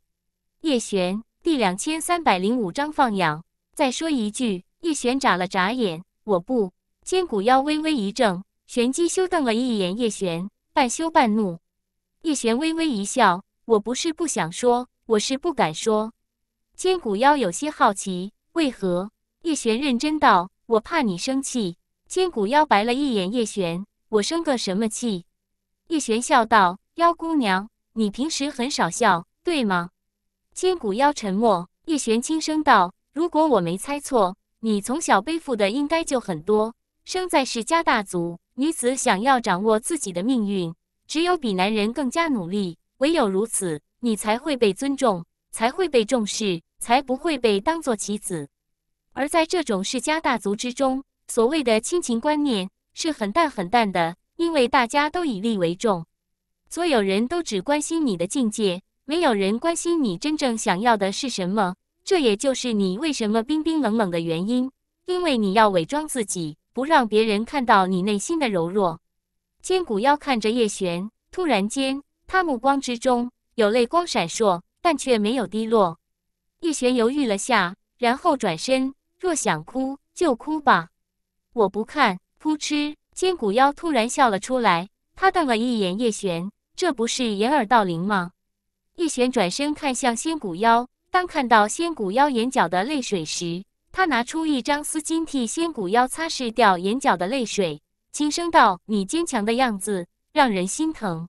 Speaker 1: 叶璇第两千三百零五章放养，再说一句。叶璇眨了眨眼：“我不。”千骨妖微微一怔。玄机羞瞪了一眼叶璇，半羞半怒。叶璇微微一笑：“我不是不想说，我是不敢说。”千骨妖有些好奇，为何？叶璇认真道：“我怕你生气。”千骨妖白了一眼叶璇：“我生个什么气？”叶璇笑道：“妖姑娘，你平时很少笑，对吗？”千骨妖沉默。叶璇轻声道：“如果我没猜错，你从小背负的应该就很多，生在世家大族。”女子想要掌握自己的命运，只有比男人更加努力。唯有如此，你才会被尊重，才会被重视，才不会被当作棋子。而在这种世家大族之中，所谓的亲情观念是很淡很淡的，因为大家都以利为重，所有人都只关心你的境界，没有人关心你真正想要的是什么。这也就是你为什么冰冰冷冷的原因，因为你要伪装自己。不让别人看到你内心的柔弱。千骨妖看着叶璇，突然间，他目光之中有泪光闪烁，但却没有滴落。叶璇犹豫了下，然后转身。若想哭就哭吧，我不看。扑哧，千骨妖突然笑了出来，他瞪了一眼叶璇，这不是掩耳盗铃吗？叶璇转身看向仙骨妖，当看到仙骨妖眼角的泪水时。他拿出一张丝巾，替仙骨妖擦拭掉眼角的泪水，轻声道：“你坚强的样子让人心疼。”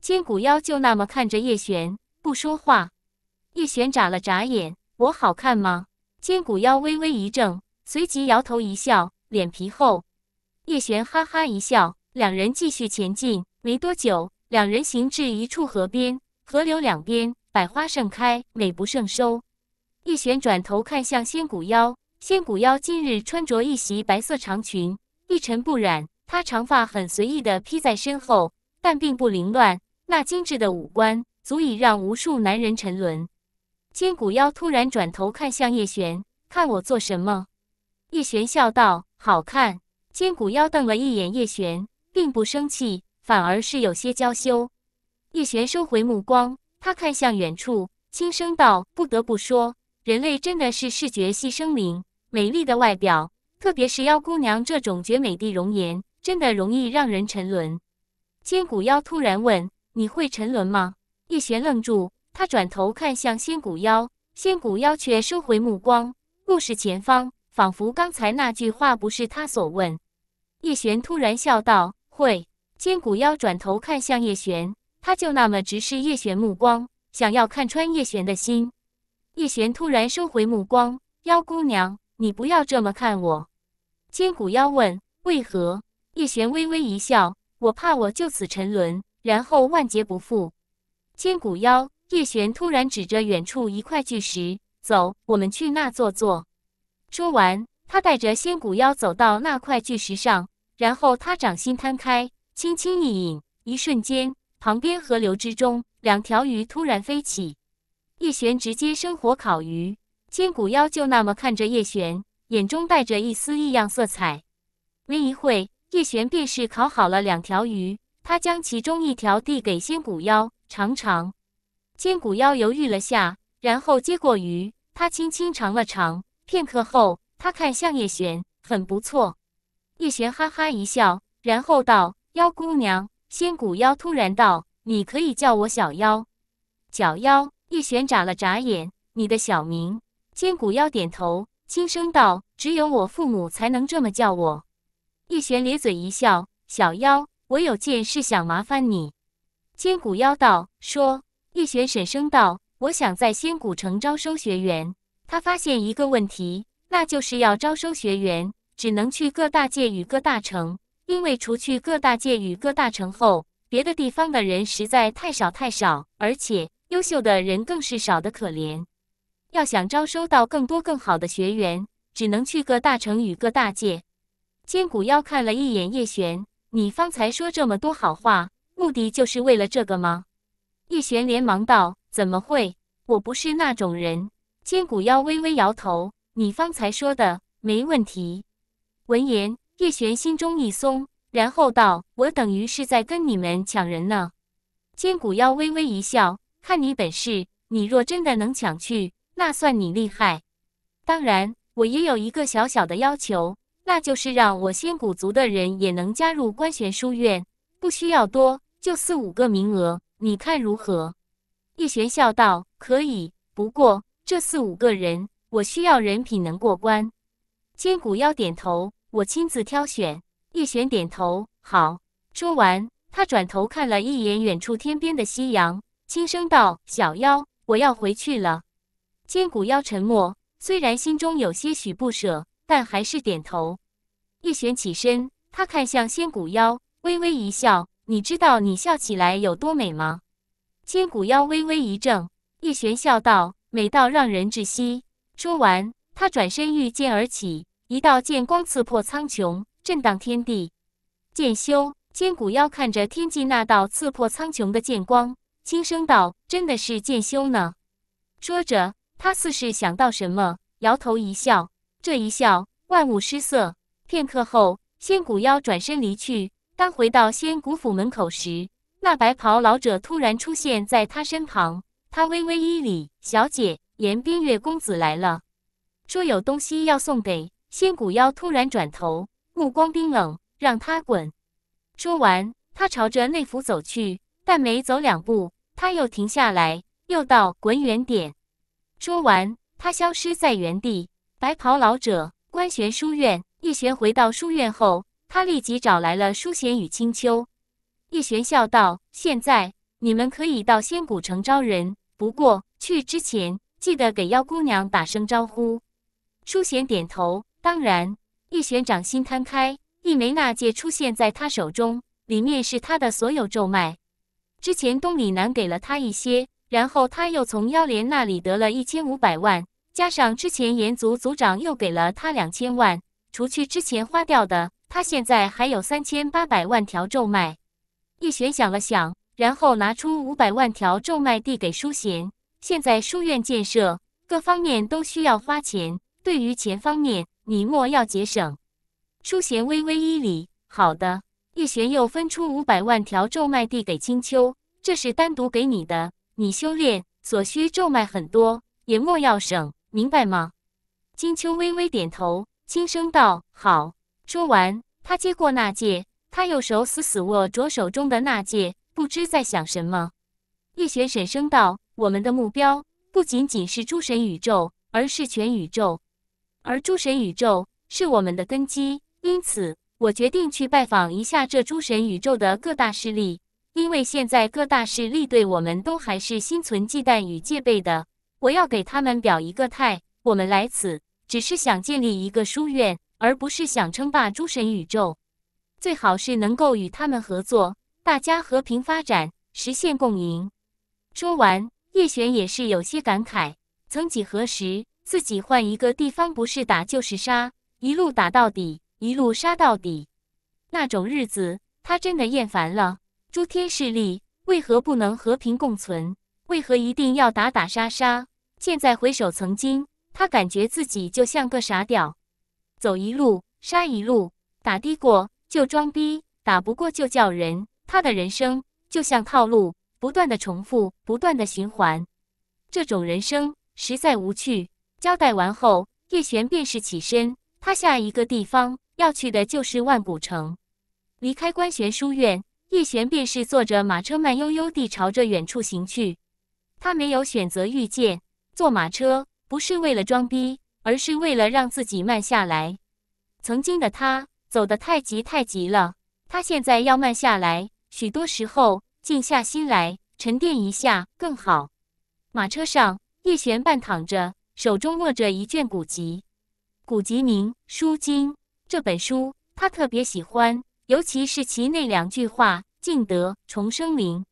Speaker 1: 仙骨妖就那么看着叶璇，不说话。叶璇眨了眨眼：“我好看吗？”千骨妖微微一怔，随即摇头一笑，脸皮厚。叶璇哈哈一笑，两人继续前进。没多久，两人行至一处河边，河流两边百花盛开，美不胜收。叶璇转头看向仙骨妖，仙骨妖今日穿着一袭白色长裙，一尘不染。她长发很随意的披在身后，但并不凌乱。那精致的五官足以让无数男人沉沦。仙骨妖突然转头看向叶璇，看我做什么？叶璇笑道：“好看。”仙骨妖瞪了一眼叶璇，并不生气，反而是有些娇羞。叶璇收回目光，她看向远处，轻声道：“不得不说。”人类真的是视觉系生灵，美丽的外表，特别是妖姑娘这种绝美的容颜，真的容易让人沉沦。千骨妖突然问：“你会沉沦吗？”叶璇愣住，他转头看向仙骨妖，仙骨妖却收回目光，目视前方，仿佛刚才那句话不是他所问。叶璇突然笑道：“会。”千骨妖转头看向叶璇，他就那么直视叶璇目光，想要看穿叶璇的心。叶璇突然收回目光，妖姑娘，你不要这么看我。千骨妖问：“为何？”叶璇微微一笑：“我怕我就此沉沦，然后万劫不复。”千骨妖，叶璇突然指着远处一块巨石：“走，我们去那坐坐。”说完，他带着仙骨妖走到那块巨石上，然后他掌心摊开，轻轻一引，一瞬间，旁边河流之中两条鱼突然飞起。叶璇直接生火烤鱼，千骨妖就那么看着叶璇，眼中带着一丝异样色彩。没一会，叶璇便是烤好了两条鱼，他将其中一条递给仙骨妖尝尝。千骨妖犹豫了下，然后接过鱼，他轻轻尝了尝，片刻后，他看向叶璇，很不错。叶璇哈哈一笑，然后道：“妖姑娘。”仙骨妖突然道：“你可以叫我小妖。”小妖。叶璇眨了眨眼，“你的小名？”千古妖点头，轻声道：“只有我父母才能这么叫我。”叶璇咧嘴一笑：“小妖，我有件事想麻烦你。”千古妖道：“说。”叶璇沈声道：“我想在仙古城招收学员。他发现一个问题，那就是要招收学员，只能去各大界与各大城，因为除去各大界与各大城后，别的地方的人实在太少太少，而且。”优秀的人更是少得可怜，要想招收到更多更好的学员，只能去各大城与各大界。千骨妖看了一眼叶璇：“你方才说这么多好话，目的就是为了这个吗？”叶璇连忙道：“怎么会？我不是那种人。”千骨妖微微摇头：“你方才说的没问题。”闻言，叶璇心中一松，然后道：“我等于是在跟你们抢人呢。”千骨妖微微一笑。看你本事，你若真的能抢去，那算你厉害。当然，我也有一个小小的要求，那就是让我仙谷族的人也能加入观玄书院，不需要多，就四五个名额，你看如何？叶璇笑道：“可以，不过这四五个人，我需要人品能过关。”千骨妖点头，我亲自挑选。叶璇点头，好。说完，他转头看了一眼远处天边的夕阳。轻声道：“小妖，我要回去了。”千骨妖沉默，虽然心中有些许不舍，但还是点头。叶璇起身，他看向千骨妖，微微一笑：“你知道你笑起来有多美吗？”千骨妖微微一怔。叶璇笑道：“美到让人窒息。”说完，他转身御剑而起，一道剑光刺破苍穹，震荡天地。剑修千骨妖看着天际那道刺破苍穹的剑光。轻声道：“真的是剑修呢。”说着，他似是想到什么，摇头一笑。这一笑，万物失色。片刻后，仙谷妖转身离去。当回到仙谷府门口时，那白袍老者突然出现在他身旁。他微微一礼：“小姐，严冰月公子来了，说有东西要送给仙谷妖。”突然转头，目光冰冷：“让他滚！”说完，他朝着内府走去。但没走两步，他又停下来，又道：“滚远点！”说完，他消失在原地。白袍老者，关玄书院。叶璇回到书院后，他立即找来了舒贤与青丘。叶璇笑道：“现在你们可以到仙谷城招人，不过去之前记得给妖姑娘打声招呼。”舒贤点头。当然。叶璇掌心摊开，一枚纳戒出现在他手中，里面是他的所有咒脉。之前东里南给了他一些，然后他又从妖莲那里得了一千五百万，加上之前炎族族长又给了他两千万，除去之前花掉的，他现在还有三千八百万条咒脉。叶璇想了想，然后拿出五百万条咒脉递给舒贤。现在书院建设各方面都需要花钱，对于钱方面，你莫要节省。舒贤微微一礼：“好的。”叶璇又分出五百万条咒脉递给青丘，这是单独给你的。你修炼所需咒脉很多，也莫要省，明白吗？青丘微微点头，轻声道：“好。”说完，他接过那戒，他右手死死握着手中的那戒，不知在想什么。叶璇沈声道：“我们的目标不仅仅是诸神宇宙，而是全宇宙。而诸神宇宙是我们的根基，因此。”我决定去拜访一下这诸神宇宙的各大势力，因为现在各大势力对我们都还是心存忌惮与戒备的。我要给他们表一个态，我们来此只是想建立一个书院，而不是想称霸诸神宇宙。最好是能够与他们合作，大家和平发展，实现共赢。说完，叶璇也是有些感慨：曾几何时，自己换一个地方，不是打就是杀，一路打到底。一路杀到底，那种日子他真的厌烦了。诸天势力为何不能和平共存？为何一定要打打杀杀？现在回首曾经，他感觉自己就像个傻屌，走一路杀一路，打的过就装逼，打不过就叫人。他的人生就像套路，不断的重复，不断的循环。这种人生实在无趣。交代完后，叶璇便是起身，他下一个地方。要去的就是万古城，离开官玄书院，叶璇便是坐着马车慢悠悠地朝着远处行去。他没有选择御剑，坐马车不是为了装逼，而是为了让自己慢下来。曾经的他走得太急太急了，他现在要慢下来。许多时候，静下心来沉淀一下更好。马车上，叶璇半躺着，手中握着一卷古籍，古籍名《书经》。这本书他特别喜欢，尤其是其那两句话：“敬德重生灵，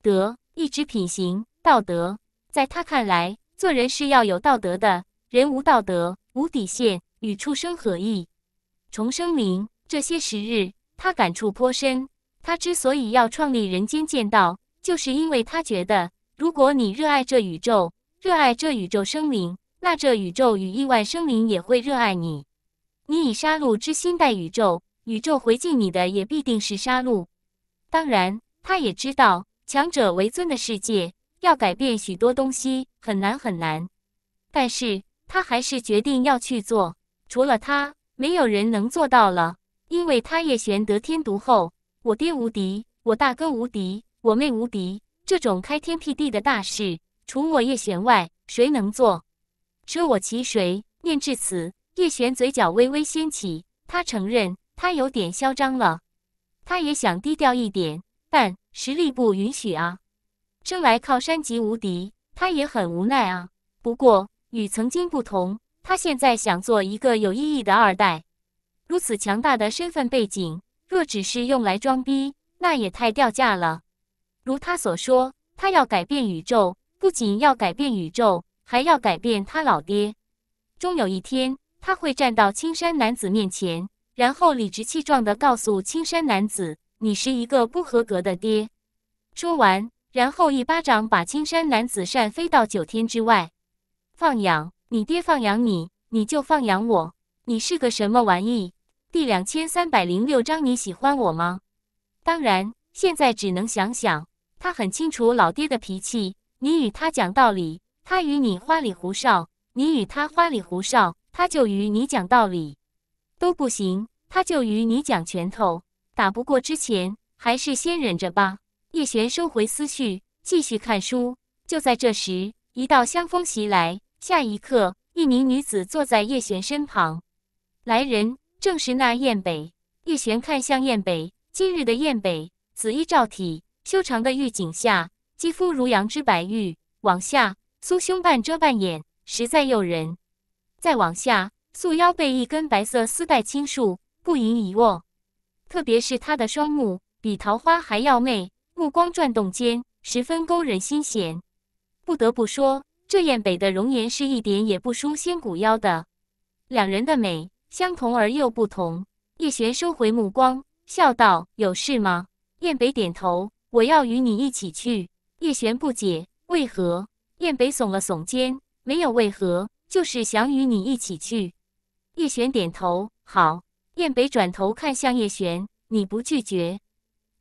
Speaker 1: 德一直品行道德。”在他看来，做人是要有道德的，人无道德无底线，与畜生何异？重生灵，这些时日他感触颇深。他之所以要创立人间剑道，就是因为他觉得，如果你热爱这宇宙，热爱这宇宙生灵，那这宇宙与亿万生灵也会热爱你。你以杀戮之心待宇宙，宇宙回敬你的也必定是杀戮。当然，他也知道强者为尊的世界要改变许多东西很难很难，但是他还是决定要去做。除了他，没有人能做到了，因为他叶璇得天独厚，我爹无敌，我大哥无敌，我妹无敌，这种开天辟地的大事，除我叶璇外，谁能做？舍我其谁？念至此。叶璇嘴角微微掀起，他承认他有点嚣张了，他也想低调一点，但实力不允许啊。生来靠山即无敌，他也很无奈啊。不过与曾经不同，他现在想做一个有意义的二代。如此强大的身份背景，若只是用来装逼，那也太掉价了。如他所说，他要改变宇宙，不仅要改变宇宙，还要改变他老爹。终有一天。他会站到青山男子面前，然后理直气壮地告诉青山男子：“你是一个不合格的爹。”说完，然后一巴掌把青山男子扇飞到九天之外。放养你爹，放养你，你就放养我。你是个什么玩意？第两千三百零六章你喜欢我吗？当然，现在只能想想。他很清楚老爹的脾气，你与他讲道理，他与你花里胡哨；你与他花里胡哨。他就与你讲道理，都不行，他就与你讲拳头，打不过之前，还是先忍着吧。叶璇收回思绪，继续看书。就在这时，一道香风袭来，下一刻，一名女子坐在叶璇身旁。来人正是那燕北。叶璇看向燕北，今日的燕北，紫衣罩体，修长的玉颈下，肌肤如羊脂白玉，往下酥胸半遮半掩，实在诱人。再往下，素腰被一根白色丝带轻束，不盈一握。特别是她的双目，比桃花还要媚，目光转动间，十分勾人心弦。不得不说，这燕北的容颜是一点也不输仙骨妖的。两人的美相同而又不同。叶璇收回目光，笑道：“有事吗？”燕北点头：“我要与你一起去。”叶璇不解：“为何？”燕北耸了耸肩：“没有为何。”就是想与你一起去，叶璇点头。好，燕北转头看向叶璇，你不拒绝？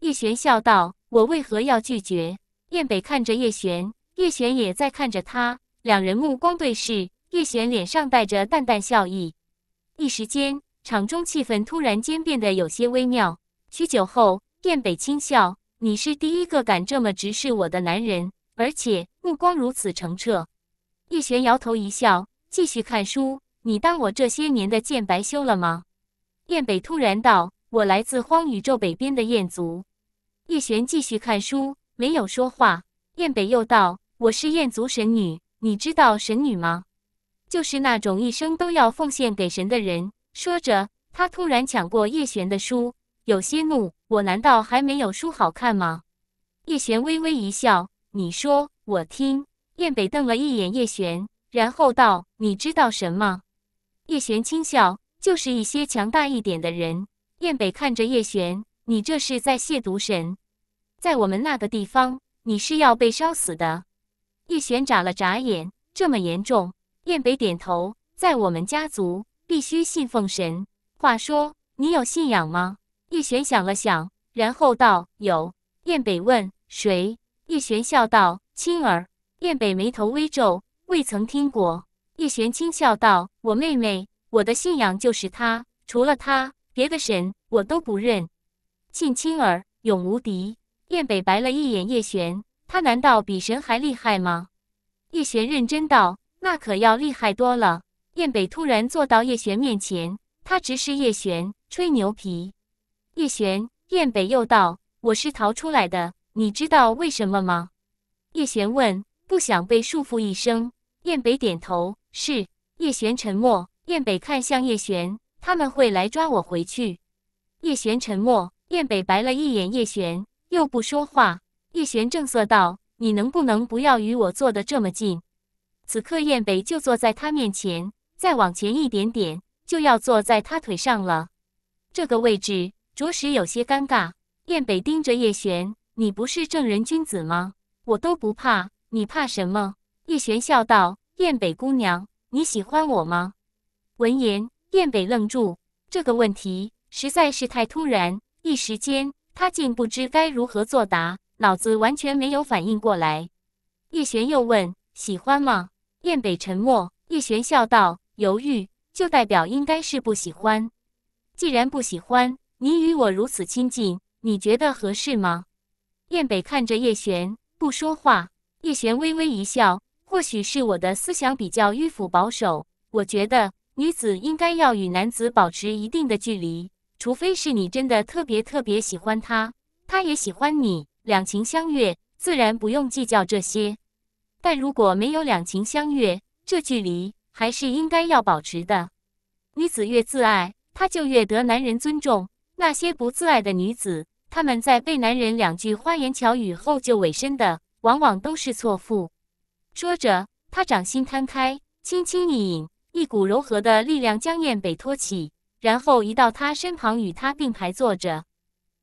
Speaker 1: 叶璇笑道：“我为何要拒绝？”燕北看着叶璇，叶璇也在看着他，两人目光对视。叶璇脸上带着淡淡笑意，一时间场中气氛突然间变得有些微妙。许久后，燕北轻笑：“你是第一个敢这么直视我的男人，而且目光如此澄澈。”叶璇摇头一笑。继续看书，你当我这些年的剑白修了吗？燕北突然道：“我来自荒宇宙北边的燕族。”叶璇继续看书，没有说话。燕北又道：“我是燕族神女，你知道神女吗？就是那种一生都要奉献给神的人。”说着，他突然抢过叶璇的书，有些怒：“我难道还没有书好看吗？”叶璇微微一笑：“你说，我听。”燕北瞪了一眼叶璇。然后道：“你知道什么？”叶璇轻笑：“就是一些强大一点的人。”燕北看着叶璇：“你这是在亵渎神，在我们那个地方，你是要被烧死的。”叶璇眨了眨眼：“这么严重？”燕北点头：“在我们家族，必须信奉神。话说，你有信仰吗？”叶璇想了想，然后道：“有。”燕北问：“谁？”叶璇笑道：“青儿。”燕北眉头微皱。未曾听过，叶璇轻笑道：“我妹妹，我的信仰就是她，除了她，别的神我都不认。信青儿，永无敌。”燕北白了一眼叶璇，他难道比神还厉害吗？叶璇认真道：“那可要厉害多了。”燕北突然坐到叶璇面前，他直视叶璇，吹牛皮。叶璇，燕北又道：“我是逃出来的，你知道为什么吗？”叶璇问：“不想被束缚一生。”燕北点头，是。叶璇沉默。燕北看向叶璇，他们会来抓我回去。叶璇沉默。燕北白了一眼叶璇，又不说话。叶璇正色道：“你能不能不要与我坐的这么近？”此刻燕北就坐在他面前，再往前一点点，就要坐在他腿上了。这个位置着实有些尴尬。燕北盯着叶璇：“你不是正人君子吗？我都不怕，你怕什么？”叶璇笑道：“燕北姑娘，你喜欢我吗？”闻言，燕北愣住。这个问题实在是太突然，一时间他竟不知该如何作答，脑子完全没有反应过来。叶璇又问：“喜欢吗？”燕北沉默。叶璇笑道：“犹豫，就代表应该是不喜欢。既然不喜欢，你与我如此亲近，你觉得合适吗？”燕北看着叶璇，不说话。叶璇微微一笑。或许是我的思想比较迂腐保守，我觉得女子应该要与男子保持一定的距离，除非是你真的特别特别喜欢他，他也喜欢你，两情相悦，自然不用计较这些。但如果没有两情相悦，这距离还是应该要保持的。女子越自爱，她就越得男人尊重。那些不自爱的女子，她们在被男人两句花言巧语后就委身的，往往都是错付。说着，他掌心摊开，轻轻一引，一股柔和的力量将燕北托起，然后移到他身旁，与他并排坐着。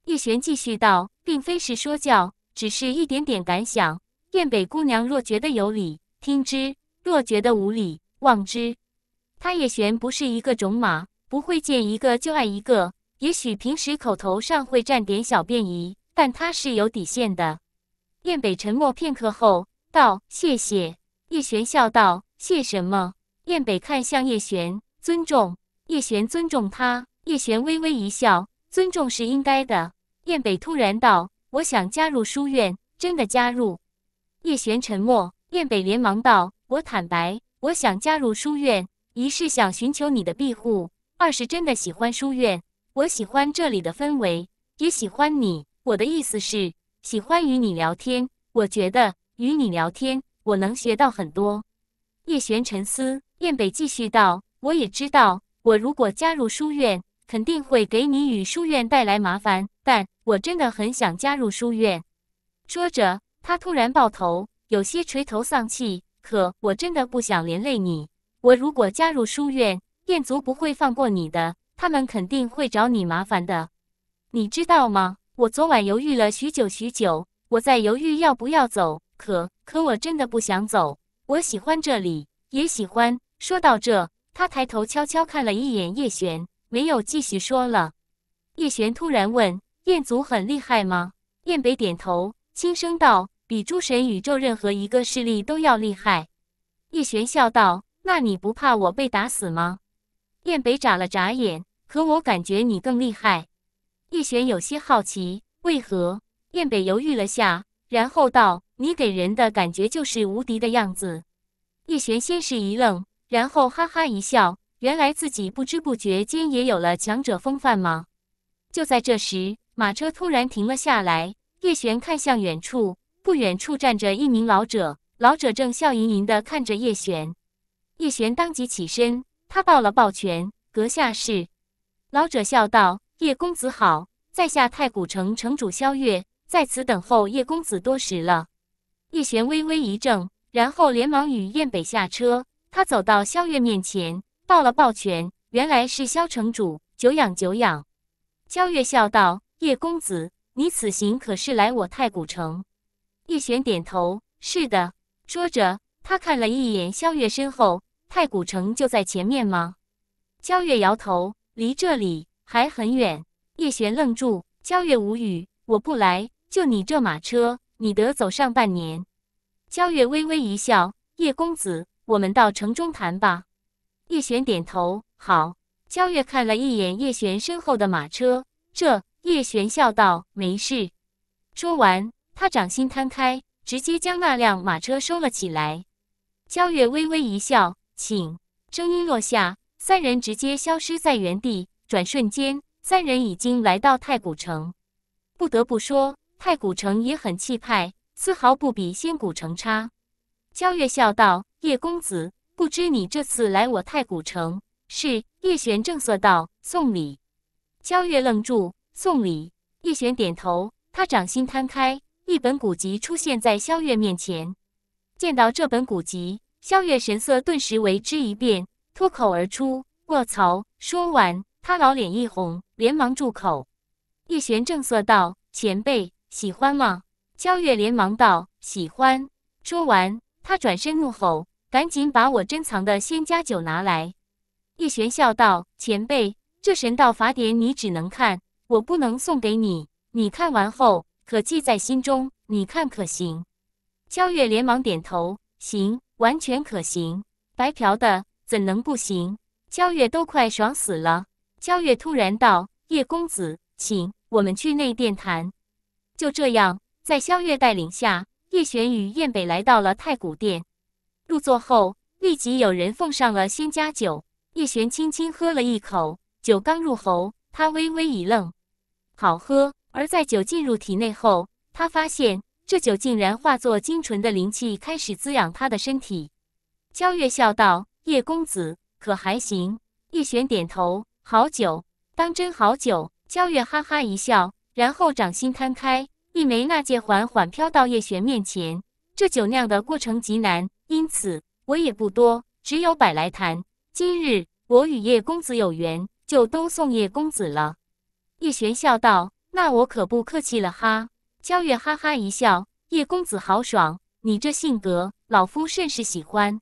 Speaker 1: 叶璇继续道：“并非是说教，只是一点点感想。燕北姑娘若觉得有理，听之；若觉得无理，望之。”他叶璇不是一个种马，不会见一个就爱一个。也许平时口头上会占点小便宜，但他是有底线的。燕北沉默片刻后。道谢谢，叶璇笑道：“谢什么？”燕北看向叶璇，尊重叶璇，尊重他。叶璇微微一笑：“尊重是应该的。”燕北突然道：“我想加入书院，真的加入。”叶璇沉默。燕北连忙道：“我坦白，我想加入书院，一是想寻求你的庇护，二是真的喜欢书院。我喜欢这里的氛围，也喜欢你。我的意思是，喜欢与你聊天。我觉得。”与你聊天，我能学到很多。叶璇沉思，燕北继续道：“我也知道，我如果加入书院，肯定会给你与书院带来麻烦。但我真的很想加入书院。”说着，他突然抱头，有些垂头丧气。可我真的不想连累你。我如果加入书院，燕族不会放过你的，他们肯定会找你麻烦的。你知道吗？我昨晚犹豫了许久许久，我在犹豫要不要走。可可，我真的不想走，我喜欢这里，也喜欢。说到这，他抬头悄悄看了一眼叶璇，没有继续说了。叶璇突然问：“彦祖很厉害吗？”彦北点头，轻声道：“比诸神宇宙任何一个势力都要厉害。”叶璇笑道：“那你不怕我被打死吗？”彦北眨了眨眼，可我感觉你更厉害。叶璇有些好奇，为何？彦北犹豫了下，然后道。你给人的感觉就是无敌的样子。叶璇先是一愣，然后哈哈一笑。原来自己不知不觉间也有了强者风范吗？就在这时，马车突然停了下来。叶璇看向远处，不远处站着一名老者，老者正笑盈盈的看着叶璇。叶璇当即起身，他抱了抱拳：“阁下是？”老者笑道：“叶公子好，在下太古城城主萧月，在此等候叶公子多时了。”叶璇微微一怔，然后连忙与燕北下车。他走到萧月面前，抱了抱拳：“原来是萧城主，久仰久仰。”萧月笑道：“叶公子，你此行可是来我太古城？”叶璇点头：“是的。”说着，他看了一眼萧月身后：“太古城就在前面吗？”萧月摇头：“离这里还很远。”叶璇愣住，萧月无语：“我不来，就你这马车。”你得走上半年。焦月微微一笑：“叶公子，我们到城中谈吧。”叶璇点头：“好。”焦月看了一眼叶璇身后的马车，这叶璇笑道：“没事。”说完，他掌心摊开，直接将那辆马车收了起来。焦月微微一笑：“请。”声音落下，三人直接消失在原地。转瞬间，三人已经来到太古城。不得不说。太古城也很气派，丝毫不比仙古城差。萧月笑道：“叶公子，不知你这次来我太古城是？”叶璇正色道：“送礼。”萧月愣住：“送礼？”叶璇点头，他掌心摊开，一本古籍出现在萧月面前。见到这本古籍，萧月神色顿时为之一变，脱口而出：“卧槽！”说完，他老脸一红，连忙住口。叶璇正色道：“前辈。”喜欢吗？焦月连忙道：“喜欢。”说完，他转身怒吼：“赶紧把我珍藏的仙家酒拿来！”叶璇笑道：“前辈，这神道法典你只能看，我不能送给你。你看完后，可记在心中。你看可行？”焦月连忙点头：“行，完全可行。白嫖的怎能不行？”焦月都快爽死了。焦月突然道：“叶公子，请我们去内殿谈。”就这样，在萧月带领下，叶璇与燕北来到了太古殿。入座后，立即有人奉上了仙家酒。叶璇轻轻喝了一口，酒刚入喉，他微微一愣，好喝。而在酒进入体内后，他发现这酒竟然化作精纯的灵气，开始滋养他的身体。萧月笑道：“叶公子可还行？”叶璇点头：“好酒，当真好酒。”萧月哈哈一笑。然后掌心摊开，一枚纳戒缓缓飘到叶璇面前。这酒酿的过程极难，因此我也不多，只有百来坛。今日我与叶公子有缘，就都送叶公子了。叶璇笑道：“那我可不客气了哈。”萧月哈哈一笑：“叶公子豪爽，你这性格，老夫甚是喜欢。”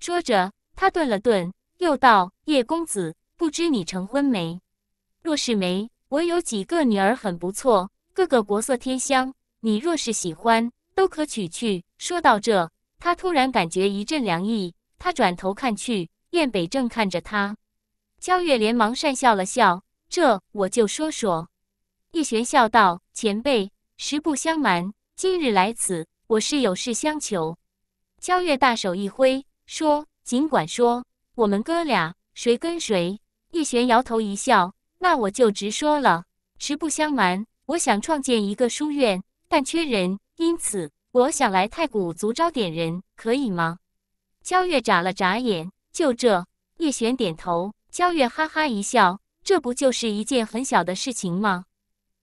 Speaker 1: 说着，他顿了顿，又道：“叶公子，不知你成婚没？若是没……”我有几个女儿，很不错，个个国色天香。你若是喜欢，都可娶去。说到这，他突然感觉一阵凉意，他转头看去，燕北正看着他。焦月连忙讪笑了笑：“这我就说说。”叶璇笑道：“前辈，实不相瞒，今日来此，我是有事相求。”焦月大手一挥，说：“尽管说，我们哥俩谁跟谁。”叶璇摇头一笑。那我就直说了，实不相瞒，我想创建一个书院，但缺人，因此我想来太古族招点人，可以吗？焦月眨了眨眼，就这。叶璇点头，焦月哈哈一笑，这不就是一件很小的事情吗？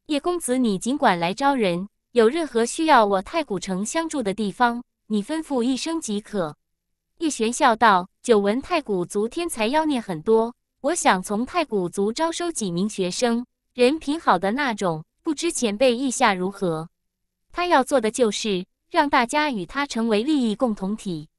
Speaker 1: 叶公子，你尽管来招人，有任何需要我太古城相助的地方，你吩咐一声即可。叶璇笑道，久闻太古族天才妖孽很多。我想从太古族招收几名学生，人品好的那种，不知前辈意下如何？他要做的就是让大家与他成为利益共同体，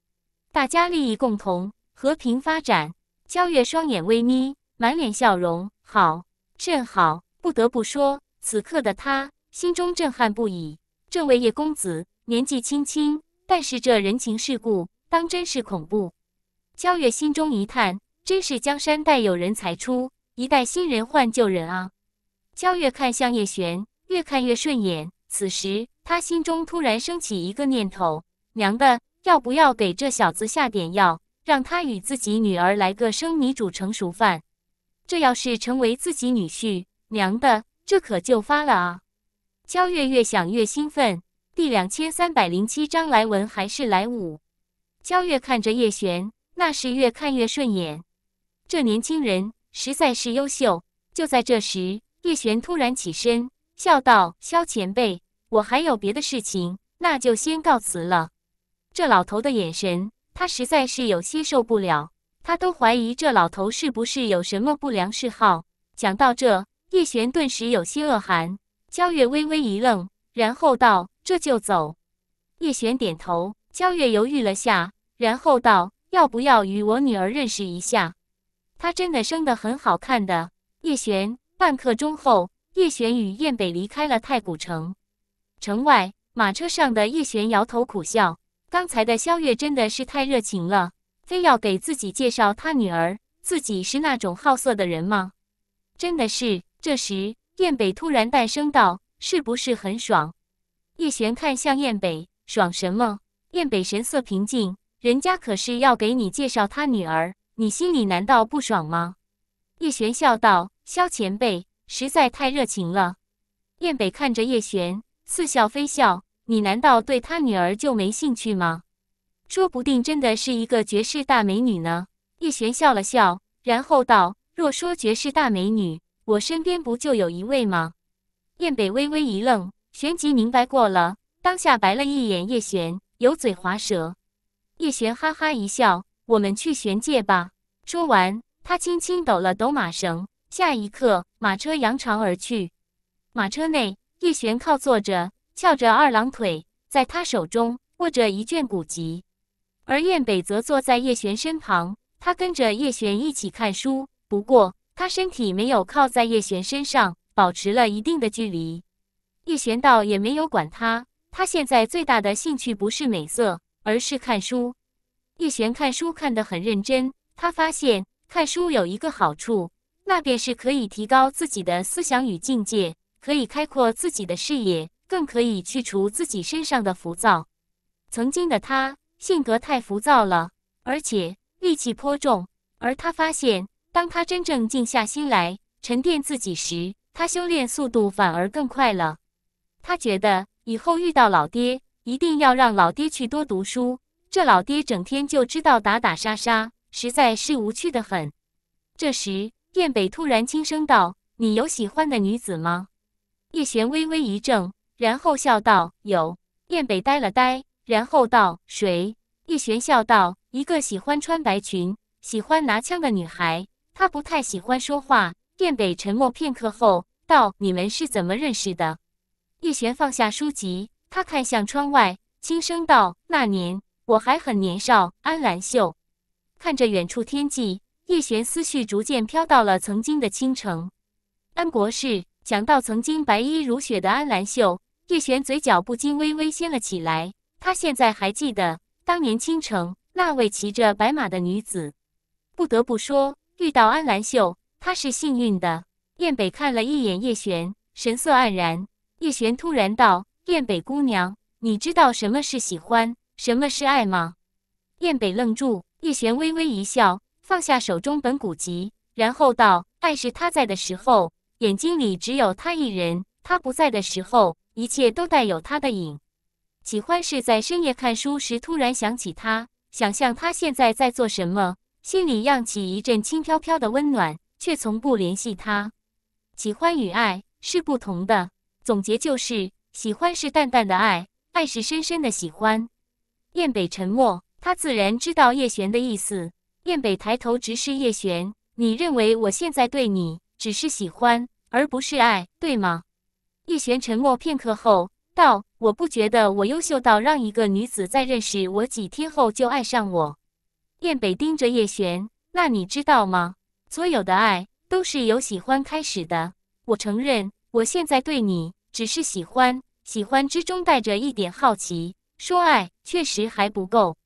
Speaker 1: 大家利益共同，和平发展。焦月双眼微眯，满脸笑容，好，甚好。不得不说，此刻的他心中震撼不已。这位叶公子年纪轻轻，但是这人情世故当真是恐怖。焦月心中一叹。真是江山代有人才出，一代新人换旧人啊！焦月看向叶璇，越看越顺眼。此时他心中突然升起一个念头：娘的，要不要给这小子下点药，让他与自己女儿来个生米煮成熟饭？这要是成为自己女婿，娘的，这可就发了啊！焦月越想越兴奋。第两千三百零七章来文还是来武？焦月看着叶璇，那是越看越顺眼。这年轻人实在是优秀。就在这时，叶璇突然起身，笑道：“萧前辈，我还有别的事情，那就先告辞了。”这老头的眼神，他实在是有些受不了。他都怀疑这老头是不是有什么不良嗜好。讲到这，叶璇顿时有些恶寒。焦月微微一愣，然后道：“这就走。”叶璇点头。焦月犹豫了下，然后道：“要不要与我女儿认识一下？”他真的生的很好看的。叶璇半刻钟后，叶璇与燕北离开了太古城。城外马车上的叶璇摇头苦笑，刚才的萧月真的是太热情了，非要给自己介绍他女儿，自己是那种好色的人吗？真的是。这时，燕北突然诞生道：“是不是很爽？”叶璇看向燕北，爽什么？燕北神色平静，人家可是要给你介绍他女儿。你心里难道不爽吗？叶璇笑道：“萧前辈实在太热情了。”燕北看着叶璇，似笑非笑：“你难道对他女儿就没兴趣吗？说不定真的是一个绝世大美女呢。”叶璇笑了笑，然后道：“若说绝世大美女，我身边不就有一位吗？”燕北微微一愣，旋即明白过了，当下白了一眼叶璇，油嘴滑舌。叶璇哈哈一笑。我们去玄界吧。说完，他轻轻抖了抖马绳，下一刻，马车扬长而去。马车内，叶璇靠坐着，翘着二郎腿，在他手中握着一卷古籍，而燕北则坐在叶璇身旁，他跟着叶璇一起看书，不过他身体没有靠在叶璇身上，保持了一定的距离。叶璇倒也没有管他，他现在最大的兴趣不是美色，而是看书。叶璇看书看得很认真，他发现看书有一个好处，那便是可以提高自己的思想与境界，可以开阔自己的视野，更可以去除自己身上的浮躁。曾经的他性格太浮躁了，而且戾气颇重。而他发现，当他真正静下心来沉淀自己时，他修炼速度反而更快了。他觉得以后遇到老爹，一定要让老爹去多读书。这老爹整天就知道打打杀杀，实在是无趣的很。这时，燕北突然轻声道：“你有喜欢的女子吗？”叶璇微微一怔，然后笑道：“有。”燕北呆了呆，然后道：“谁？”叶璇笑道：“一个喜欢穿白裙、喜欢拿枪的女孩。她不太喜欢说话。”燕北沉默片刻后道：“你们是怎么认识的？”叶璇放下书籍，他看向窗外，轻声道：“那年。”我还很年少，安兰秀。看着远处天际，叶璇思绪逐渐飘到了曾经的倾城。安国士，想到曾经白衣如雪的安兰秀，叶璇嘴角不禁微微掀了起来。他现在还记得当年倾城那位骑着白马的女子。不得不说，遇到安兰秀，他是幸运的。燕北看了一眼叶璇，神色黯然。叶璇突然道：“燕北姑娘，你知道什么是喜欢？”什么是爱吗？燕北愣住，叶璇微微一笑，放下手中本古籍，然后道：“爱是他在的时候，眼睛里只有他一人；他不在的时候，一切都带有他的影。喜欢是在深夜看书时突然想起他，想象他现在在做什么，心里漾起一阵轻飘飘的温暖，却从不联系他。喜欢与爱是不同的，总结就是：喜欢是淡淡的爱，爱是深深的喜欢。”燕北沉默，他自然知道叶璇的意思。燕北抬头直视叶璇：“你认为我现在对你只是喜欢，而不是爱，对吗？”叶璇沉默片刻后道：“我不觉得我优秀到让一个女子在认识我几天后就爱上我。”燕北盯着叶璇：“那你知道吗？所有的爱都是由喜欢开始的。我承认，我现在对你只是喜欢，喜欢之中带着一点好奇。”说爱确实还不够，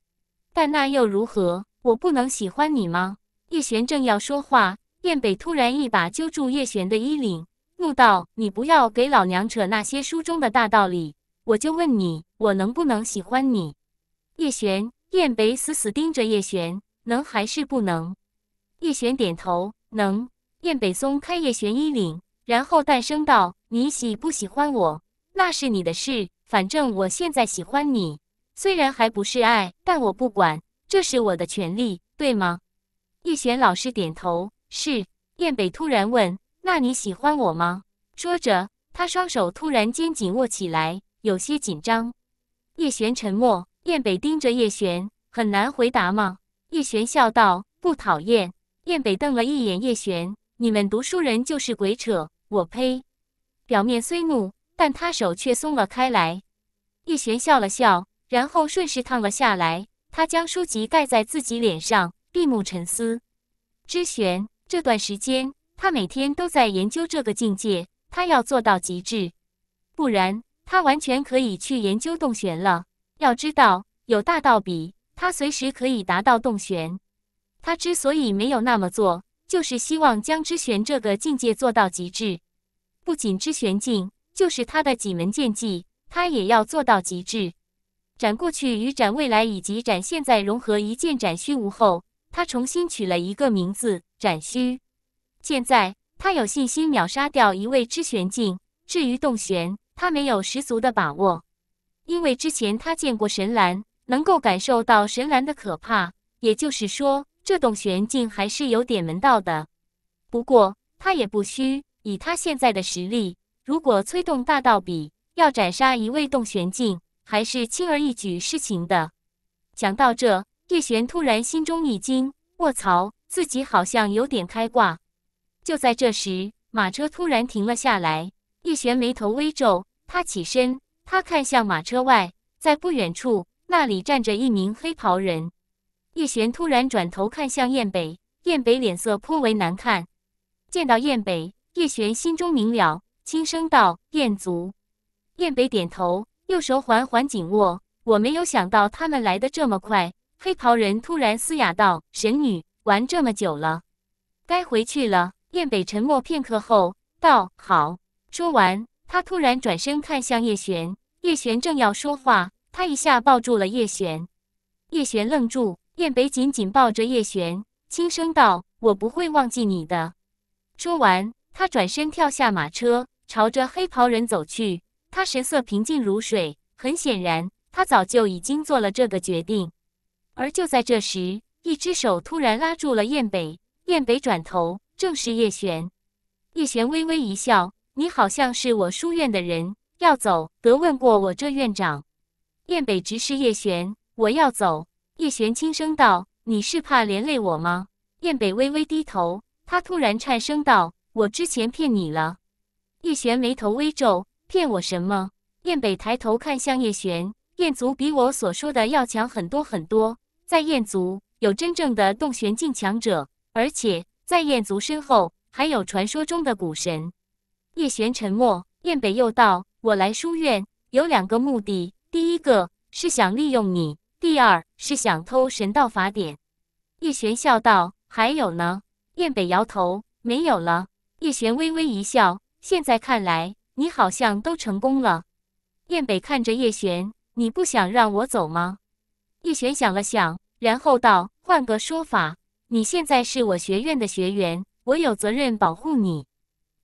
Speaker 1: 但那又如何？我不能喜欢你吗？叶璇正要说话，燕北突然一把揪住叶璇的衣领，怒道：“你不要给老娘扯那些书中的大道理！我就问你，我能不能喜欢你？”叶璇，燕北死死盯着叶璇，能还是不能？叶璇点头，能。燕北松开叶璇衣领，然后淡声道：“你喜不喜欢我？那是你的事。”反正我现在喜欢你，虽然还不是爱，但我不管，这是我的权利，对吗？叶璇老师点头。是。燕北突然问：“那你喜欢我吗？”说着，他双手突然间紧握起来，有些紧张。叶璇沉默。燕北盯着叶璇，很难回答吗？叶璇笑道：“不讨厌。”燕北瞪了一眼叶璇：“你们读书人就是鬼扯，我呸！”表面虽怒。但他手却松了开来，叶璇笑了笑，然后顺势躺了下来。他将书籍盖在自己脸上，闭目沉思。知玄这段时间，他每天都在研究这个境界，他要做到极致，不然他完全可以去研究洞玄了。要知道，有大道比，他随时可以达到洞玄。他之所以没有那么做，就是希望将之玄这个境界做到极致，不仅之玄境。就是他的几门剑技，他也要做到极致。斩过去与斩未来以及斩现在融合一剑斩虚无后，他重新取了一个名字——斩虚。现在他有信心秒杀掉一位之玄境。至于洞玄，他没有十足的把握，因为之前他见过神澜，能够感受到神澜的可怕。也就是说，这洞玄境还是有点门道的。不过他也不虚，以他现在的实力。如果催动大道笔，要斩杀一位洞玄境，还是轻而易举事情的。讲到这，叶璇突然心中一惊：“卧槽，自己好像有点开挂。”就在这时，马车突然停了下来。叶璇眉头微皱，他起身，他看向马车外，在不远处，那里站着一名黑袍人。叶璇突然转头看向燕北，燕北脸色颇为难看。见到燕北，叶璇心中明了。轻声道：“燕族。”燕北点头，右手缓缓紧握。我没有想到他们来的这么快。黑袍人突然嘶哑道：“神女，玩这么久了，该回去了。”燕北沉默片刻后道：“好。”说完，他突然转身看向叶璇。叶璇正要说话，他一下抱住了叶璇。叶璇愣住，燕北紧紧抱着叶璇，轻声道：“我不会忘记你的。”说完，他转身跳下马车。朝着黑袍人走去，他神色平静如水，很显然他早就已经做了这个决定。而就在这时，一只手突然拉住了燕北。燕北转头，正是叶璇。叶璇微微一笑：“你好像是我书院的人，要走得问过我这院长。”燕北直视叶璇：“我要走。”叶璇轻声道：“你是怕连累我吗？”燕北微微低头，他突然颤声道：“我之前骗你了。”叶璇眉头微皱，骗我什么？燕北抬头看向叶璇，燕族比我所说的要强很多很多。在燕族有真正的洞玄境强者，而且在燕族身后还有传说中的古神。叶璇沉默，燕北又道：“我来书院有两个目的，第一个是想利用你，第二是想偷神道法典。”叶璇笑道：“还有呢？”燕北摇头，没有了。叶璇微微一笑。现在看来，你好像都成功了。燕北看着叶璇，你不想让我走吗？叶璇想了想，然后道：“换个说法，你现在是我学院的学员，我有责任保护你。”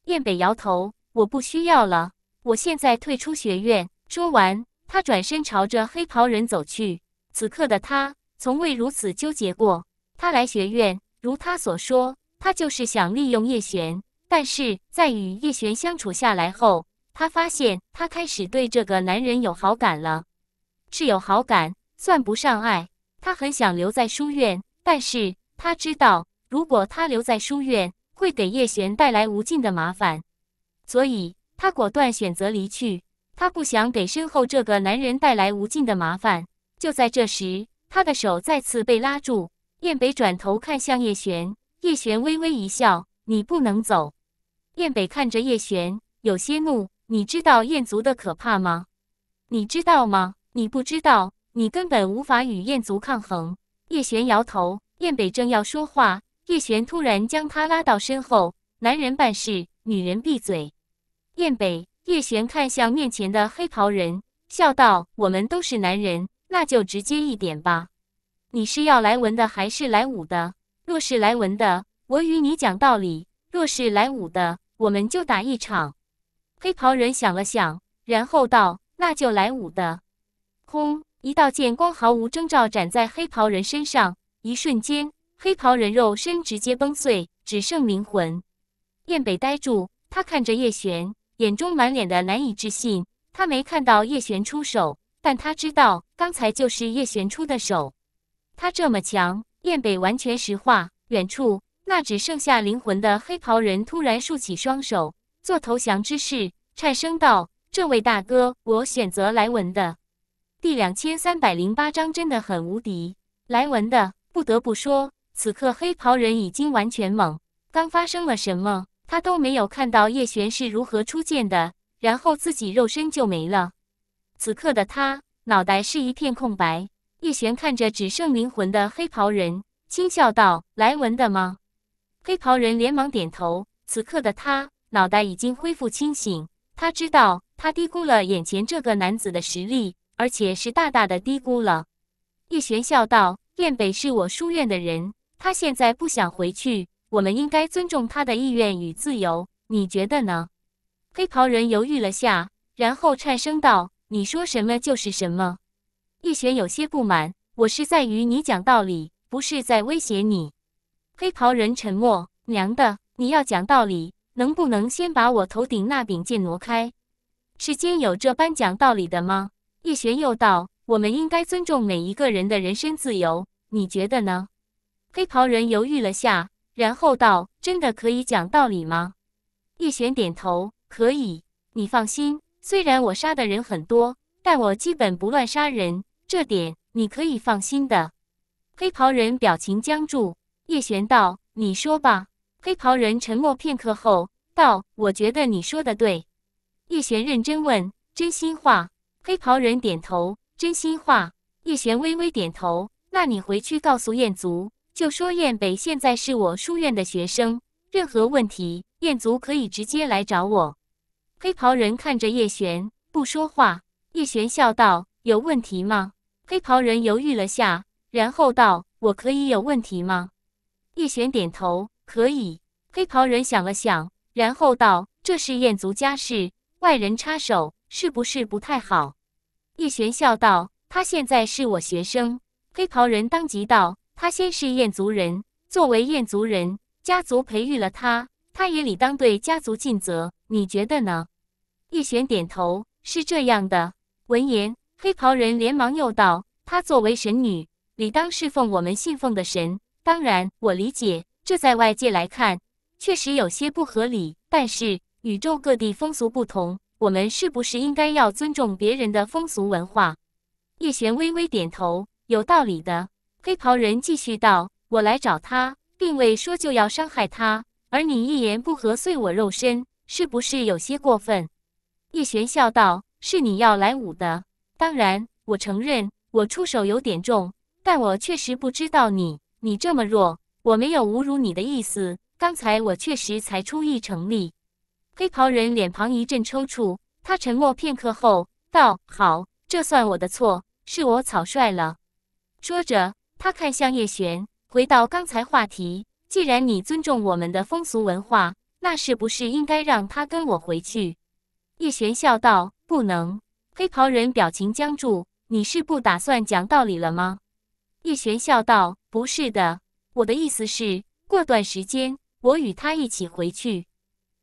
Speaker 1: 燕北摇头：“我不需要了，我现在退出学院。”说完，他转身朝着黑袍人走去。此刻的他，从未如此纠结过。他来学院，如他所说，他就是想利用叶璇。但是在与叶璇相处下来后，他发现他开始对这个男人有好感了，是有好感，算不上爱。他很想留在书院，但是他知道如果他留在书院会给叶璇带来无尽的麻烦，所以他果断选择离去。他不想给身后这个男人带来无尽的麻烦。就在这时，他的手再次被拉住。燕北转头看向叶璇，叶璇微微一笑：“你不能走。”燕北看着叶璇，有些怒：“你知道燕族的可怕吗？你知道吗？你不知道，你根本无法与燕族抗衡。”叶璇摇头。燕北正要说话，叶璇突然将他拉到身后：“男人办事，女人闭嘴。”燕北，叶璇看向面前的黑袍人，笑道：“我们都是男人，那就直接一点吧。你是要来文的，还是来武的？若是来文的，我与你讲道理；若是来武的，”我们就打一场。黑袍人想了想，然后道：“那就来五的。”轰！一道剑光毫无征兆斩在黑袍人身上，一瞬间，黑袍人肉身直接崩碎，只剩灵魂。燕北呆住，他看着叶璇，眼中满脸的难以置信。他没看到叶璇出手，但他知道刚才就是叶璇出的手。他这么强，燕北完全石化。远处。那只剩下灵魂的黑袍人突然竖起双手做投降之势，颤声道：“这位大哥，我选择莱文的第两千三百零八章真的很无敌，莱文的不得不说，此刻黑袍人已经完全懵，刚发生了什么他都没有看到。叶璇是如何出剑的，然后自己肉身就没了。此刻的他脑袋是一片空白。叶璇看着只剩灵魂的黑袍人，轻笑道：‘莱文的吗？’黑袍人连忙点头。此刻的他脑袋已经恢复清醒，他知道他低估了眼前这个男子的实力，而且是大大的低估了。叶璇笑道：“燕北是我书院的人，他现在不想回去，我们应该尊重他的意愿与自由，你觉得呢？”黑袍人犹豫了下，然后颤声道：“你说什么就是什么。”叶璇有些不满：“我是在与你讲道理，不是在威胁你。”黑袍人沉默。娘的，你要讲道理，能不能先把我头顶那柄剑挪开？世间有这般讲道理的吗？叶璇又道：“我们应该尊重每一个人的人身自由，你觉得呢？”黑袍人犹豫了下，然后道：“真的可以讲道理吗？”叶璇点头：“可以。你放心，虽然我杀的人很多，但我基本不乱杀人，这点你可以放心的。”黑袍人表情僵住。叶璇道：“你说吧。”黑袍人沉默片刻后道：“我觉得你说的对。”叶璇认真问：“真心话？”黑袍人点头：“真心话。”叶璇微微点头：“那你回去告诉燕族，就说燕北现在是我书院的学生，任何问题燕族可以直接来找我。”黑袍人看着叶璇，不说话。叶璇笑道：“有问题吗？”黑袍人犹豫了下，然后道：“我可以有问题吗？”叶璇点头，可以。黑袍人想了想，然后道：“这是燕族家事，外人插手是不是不太好？”叶璇笑道：“他现在是我学生。”黑袍人当即道：“他先是燕族人，作为燕族人，家族培育了他，他也理当对家族尽责。你觉得呢？”叶璇点头：“是这样的。”闻言，黑袍人连忙又道：“他作为神女，理当侍奉我们信奉的神。”当然，我理解这在外界来看确实有些不合理。但是宇宙各地风俗不同，我们是不是应该要尊重别人的风俗文化？叶璇微微点头，有道理的。黑袍人继续道：“我来找他，并未说就要伤害他，而你一言不合碎我肉身，是不是有些过分？”叶璇笑道：“是你要来武的，当然，我承认我出手有点重，但我确实不知道你。”你这么弱，我没有侮辱你的意思。刚才我确实才出一成力。黑袍人脸庞一阵抽搐，他沉默片刻后道：“好，这算我的错，是我草率了。”说着，他看向叶璇，回到刚才话题：“既然你尊重我们的风俗文化，那是不是应该让他跟我回去？”叶璇笑道：“不能。”黑袍人表情僵住：“你是不打算讲道理了吗？”叶璇笑道：“不是的，我的意思是，过段时间我与他一起回去。”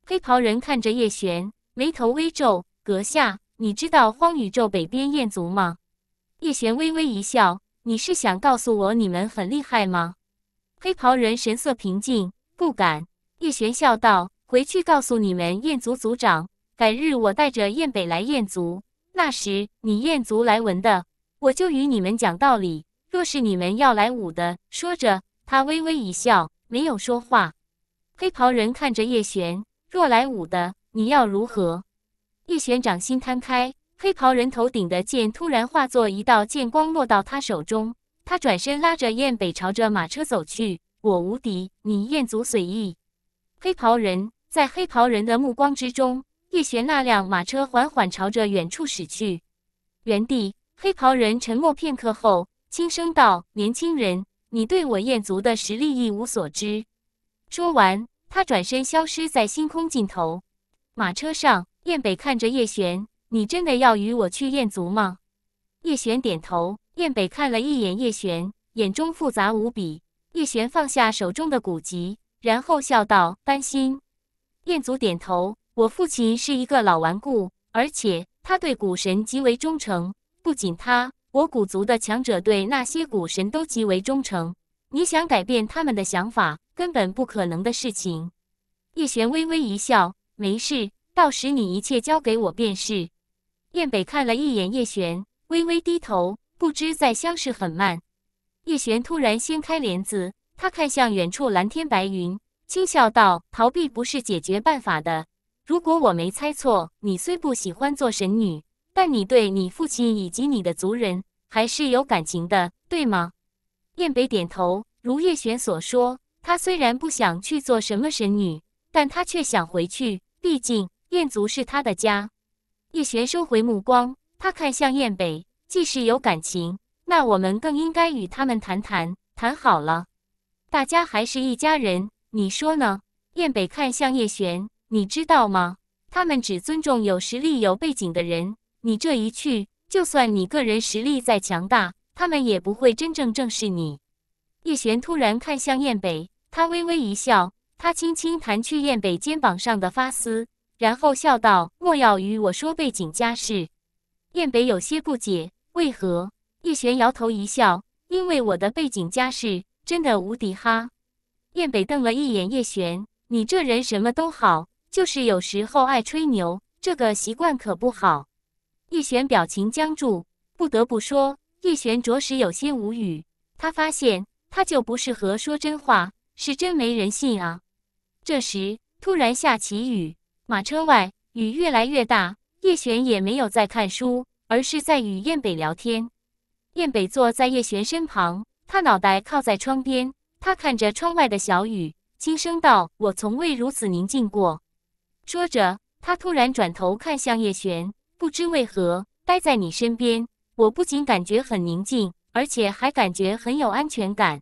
Speaker 1: 黑袍人看着叶璇，眉头微皱：“阁下，你知道荒宇宙北边燕族吗？”叶璇微微一笑：“你是想告诉我你们很厉害吗？”黑袍人神色平静：“不敢。”叶璇笑道：“回去告诉你们燕族族长，改日我带着燕北来燕族，那时你燕族来文的，我就与你们讲道理。”若是你们要来武的，说着，他微微一笑，没有说话。黑袍人看着叶璇，若来武的，你要如何？叶璇掌心摊开，黑袍人头顶的剑突然化作一道剑光落到他手中。他转身拉着燕北，朝着马车走去。我无敌，你燕族随意。黑袍人在黑袍人的目光之中，叶璇那辆马车缓缓朝着远处驶去。原地，黑袍人沉默片刻后。轻声道：“年轻人，你对我燕族的实力一无所知。”说完，他转身消失在星空尽头。马车上，燕北看着叶璇：“你真的要与我去燕族吗？”叶璇点头。燕北看了一眼叶璇，眼中复杂无比。叶璇放下手中的古籍，然后笑道：“担心？”燕族点头：“我父亲是一个老顽固，而且他对古神极为忠诚。不仅他。”我古族的强者对那些古神都极为忠诚，你想改变他们的想法，根本不可能的事情。叶璇微微一笑：“没事，到时你一切交给我便是。”燕北看了一眼叶璇，微微低头，不知在相视很慢，叶璇突然掀开帘子，他看向远处蓝天白云，轻笑道：“逃避不是解决办法的。如果我没猜错，你虽不喜欢做神女。”但你对你父亲以及你的族人还是有感情的，对吗？燕北点头。如叶璇所说，他虽然不想去做什么神女，但他却想回去，毕竟燕族是他的家。叶璇收回目光，他看向燕北，既是有感情，那我们更应该与他们谈谈。谈好了，大家还是一家人，你说呢？燕北看向叶璇，你知道吗？他们只尊重有实力、有背景的人。你这一去，就算你个人实力再强大，他们也不会真正正视你。叶璇突然看向燕北，他微微一笑，他轻轻弹去燕北肩膀上的发丝，然后笑道：“莫要与我说背景家世。”燕北有些不解，为何？叶璇摇头一笑：“因为我的背景家世真的无敌哈。”燕北瞪了一眼叶璇：“你这人什么都好，就是有时候爱吹牛，这个习惯可不好。”叶璇表情僵住，不得不说，叶璇着实有些无语。他发现，他就不适合说真话，是真没人信啊。这时，突然下起雨，马车外雨越来越大。叶璇也没有在看书，而是在与燕北聊天。燕北坐在叶璇身旁，他脑袋靠在窗边，他看着窗外的小雨，轻声道：“我从未如此宁静过。”说着，他突然转头看向叶璇。不知为何，待在你身边，我不仅感觉很宁静，而且还感觉很有安全感。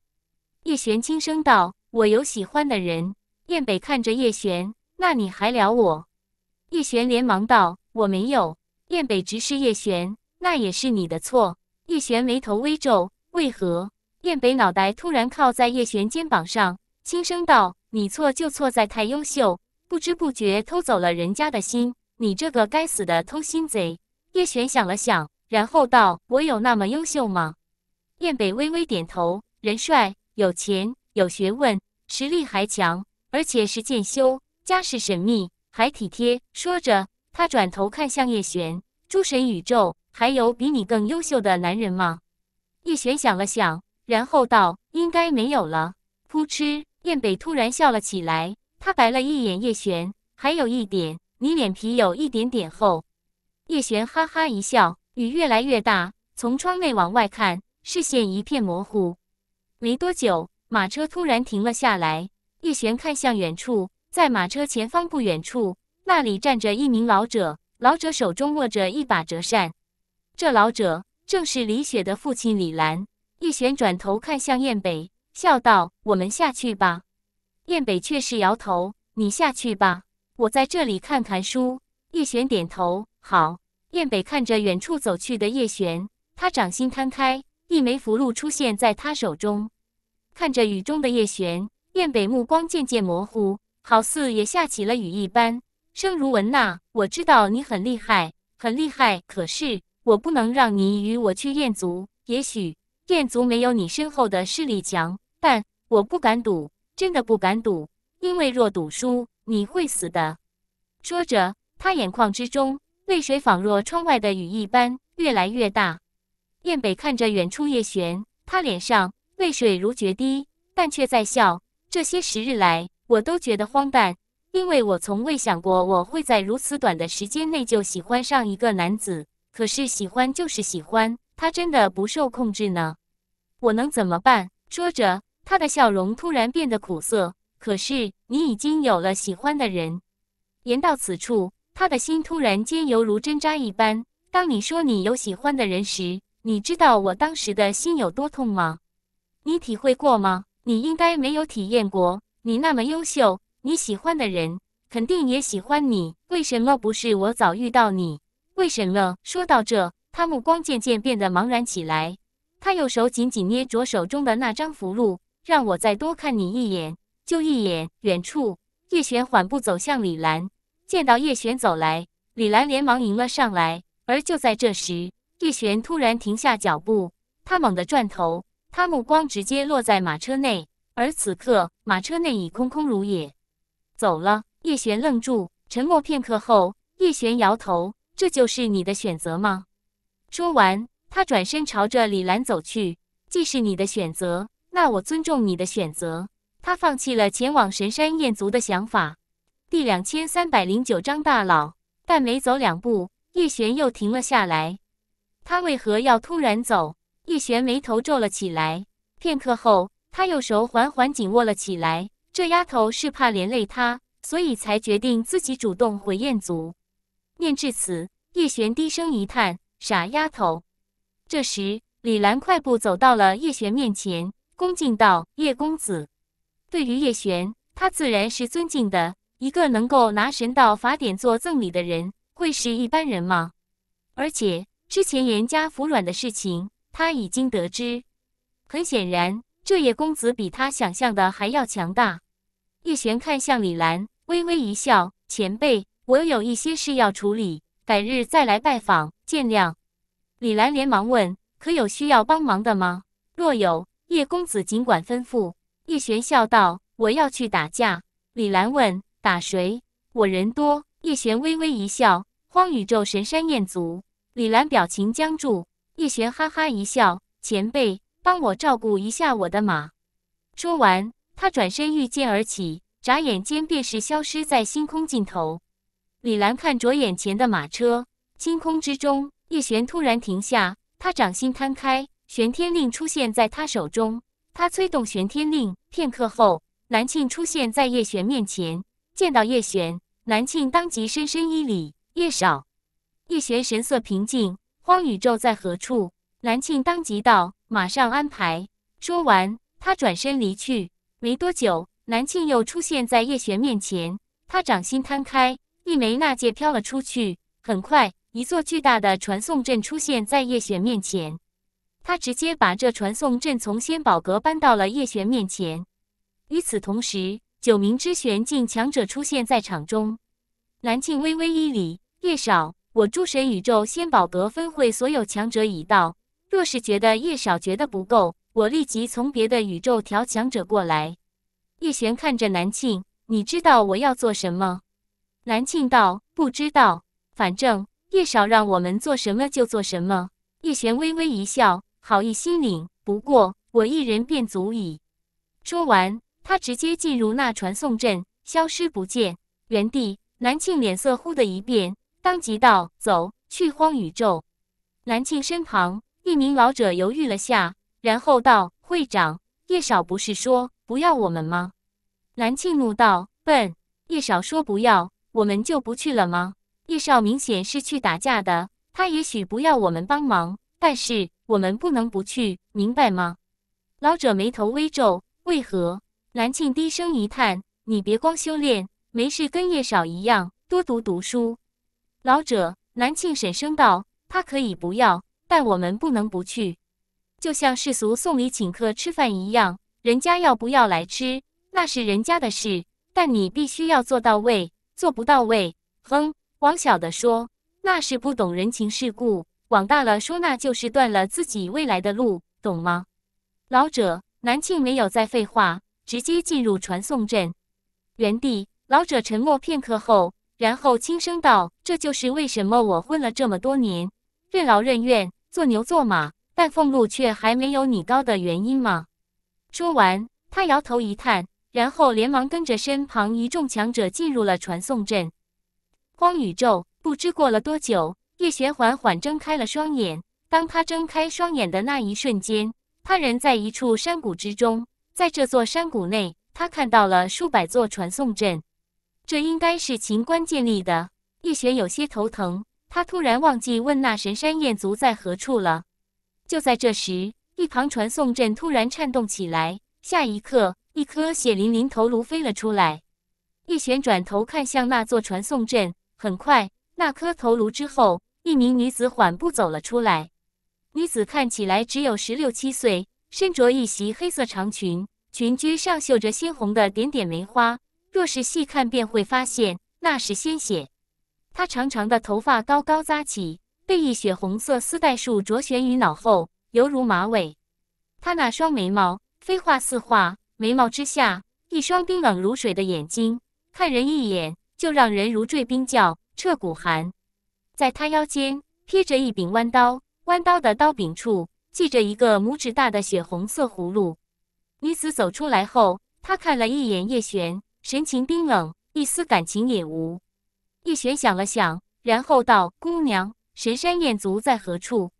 Speaker 1: 叶璇轻声道：“我有喜欢的人。”燕北看着叶璇，那你还撩我？叶璇连忙道：“我没有。”燕北直视叶璇，那也是你的错。叶璇眉头微皱，为何？燕北脑袋突然靠在叶璇肩膀上，轻声道：“你错就错在太优秀，不知不觉偷走了人家的心。”你这个该死的偷心贼！叶璇想了想，然后道：“我有那么优秀吗？”燕北微微点头：“人帅，有钱，有学问，实力还强，而且是剑修，家世神秘，还体贴。”说着，他转头看向叶璇：“诸神宇宙还有比你更优秀的男人吗？”叶璇想了想，然后道：“应该没有了。”扑哧，燕北突然笑了起来，他白了一眼叶璇：“还有一点。”你脸皮有一点点厚。叶璇哈哈一笑。雨越来越大，从窗内往外看，视线一片模糊。没多久，马车突然停了下来。叶璇看向远处，在马车前方不远处，那里站着一名老者。老者手中握着一把折扇。这老者正是李雪的父亲李兰。叶璇转头看向燕北，笑道：“我们下去吧。”燕北却是摇头：“你下去吧。”我在这里看看书。叶璇点头，好。燕北看着远处走去的叶璇，他掌心摊开，一枚符箓出现在他手中。看着雨中的叶璇，燕北目光渐渐模糊，好似也下起了雨一般。生如文娜，我知道你很厉害，很厉害。可是我不能让你与我去燕族。也许燕族没有你身后的势力强，但我不敢赌，真的不敢赌，因为若赌输。你会死的，说着，他眼眶之中泪水仿若窗外的雨一般越来越大。燕北看着远处叶璇，他脸上泪水如决堤，但却在笑。这些时日来，我都觉得荒诞，因为我从未想过我会在如此短的时间内就喜欢上一个男子。可是喜欢就是喜欢，他真的不受控制呢，我能怎么办？说着，他的笑容突然变得苦涩。可是。你已经有了喜欢的人。言到此处，他的心突然间犹如针扎一般。当你说你有喜欢的人时，你知道我当时的心有多痛吗？你体会过吗？你应该没有体验过。你那么优秀，你喜欢的人肯定也喜欢你。为什么不是我早遇到你？为什么？说到这，他目光渐渐变得茫然起来。他右手紧紧捏着手中的那张符箓，让我再多看你一眼。就一眼，远处，叶璇缓步走向李兰。见到叶璇走来，李兰连忙迎了上来。而就在这时，叶璇突然停下脚步，他猛地转头，他目光直接落在马车内。而此刻，马车内已空空如也。走了，叶璇愣住，沉默片刻后，叶璇摇头：“这就是你的选择吗？”说完，他转身朝着李兰走去：“既是你的选择，那我尊重你的选择。”他放弃了前往神山燕族的想法。第两千三百零九章大佬，但没走两步，叶璇又停了下来。他为何要突然走？叶璇眉头皱了起来。片刻后，他右手缓缓紧握了起来。这丫头是怕连累他，所以才决定自己主动回燕族。念至此，叶璇低声一叹：“傻丫头。”这时，李兰快步走到了叶璇面前，恭敬道：“叶公子。”对于叶璇，他自然是尊敬的。一个能够拿神道法典做赠礼的人，会是一般人吗？而且之前严家服软的事情，他已经得知。很显然，这叶公子比他想象的还要强大。叶璇看向李兰，微微一笑：“前辈，我有一些事要处理，改日再来拜访，见谅。”李兰连忙问：“可有需要帮忙的吗？若有，叶公子尽管吩咐。”叶璇笑道：“我要去打架。”李兰问：“打谁？”“我人多。”叶璇微微一笑：“荒宇宙神山彦祖。”李兰表情僵住。叶璇哈哈一笑：“前辈，帮我照顾一下我的马。”说完，他转身御剑而起，眨眼间便是消失在星空尽头。李兰看着眼前的马车，星空之中，叶璇突然停下，他掌心摊开，玄天令出现在他手中。他催动玄天令，片刻后，南庆出现在叶璇面前。见到叶璇，南庆当即深深一礼：“叶少。”叶璇神色平静：“荒宇宙在何处？”南庆当即道：“马上安排。”说完，他转身离去。没多久，南庆又出现在叶璇面前。他掌心摊开，一枚纳戒飘了出去。很快，一座巨大的传送阵出现在叶璇面前。他直接把这传送阵从仙宝阁搬到了叶璇面前。与此同时，九名之玄境强者出现在场中。南庆微微一礼：“叶少，我诸神宇宙仙宝阁分会所有强者已到。若是觉得叶少觉得不够，我立即从别的宇宙调强者过来。”叶璇看着南庆：“你知道我要做什么？”南庆道：“不知道，反正叶少让我们做什么就做什么。”叶璇微微一笑。好意心领，不过我一人便足矣。说完，他直接进入那传送阵，消失不见。原地，南庆脸色忽的一变，当即道：“走去荒宇宙。”南庆身旁一名老者犹豫了下，然后道：“会长叶少不是说不要我们吗？”南庆怒道：“笨，叶少说不要，我们就不去了吗？叶少明显是去打架的，他也许不要我们帮忙，但是。”我们不能不去，明白吗？老者眉头微皱，为何？南庆低声一叹：“你别光修炼，没事跟叶少一样，多读读书。”老者南庆沈声道：“他可以不要，但我们不能不去。就像世俗送礼请客吃饭一样，人家要不要来吃，那是人家的事。但你必须要做到位，做不到位，哼，王晓的说，那是不懂人情世故。”往大了说，那就是断了自己未来的路，懂吗？老者南庆没有再废话，直接进入传送阵。原地，老者沉默片刻后，然后轻声道：“这就是为什么我混了这么多年，任劳任怨，做牛做马，但俸禄却还没有你高的原因吗？”说完，他摇头一叹，然后连忙跟着身旁一众强者进入了传送阵。光宇宙，不知过了多久。叶璇缓缓睁开了双眼。当他睁开双眼的那一瞬间，他人在一处山谷之中。在这座山谷内，他看到了数百座传送阵。这应该是秦关建立的。叶璇有些头疼，他突然忘记问那神山燕族在何处了。就在这时，一旁传送阵突然颤动起来。下一刻，一颗血淋淋头颅飞了出来。叶璇转头看向那座传送阵，很快，那颗头颅之后。一名女子缓步走了出来，女子看起来只有十六七岁，身着一袭黑色长裙，裙裾上绣着鲜红的点点梅花。若是细看，便会发现那是鲜血。她长长的头发高高扎起，被一血红色丝带束着悬于脑后，犹如马尾。她那双眉毛飞画似画，眉毛之下，一双冰冷如水的眼睛，看人一眼就让人如坠冰窖，彻骨寒。在他腰间披着一柄弯刀，弯刀的刀柄处系着一个拇指大的血红色葫芦。女子走出来后，他看了一眼叶璇，神情冰冷，一丝感情也无。叶璇想了想，然后道：“姑娘，神山燕族在何处？”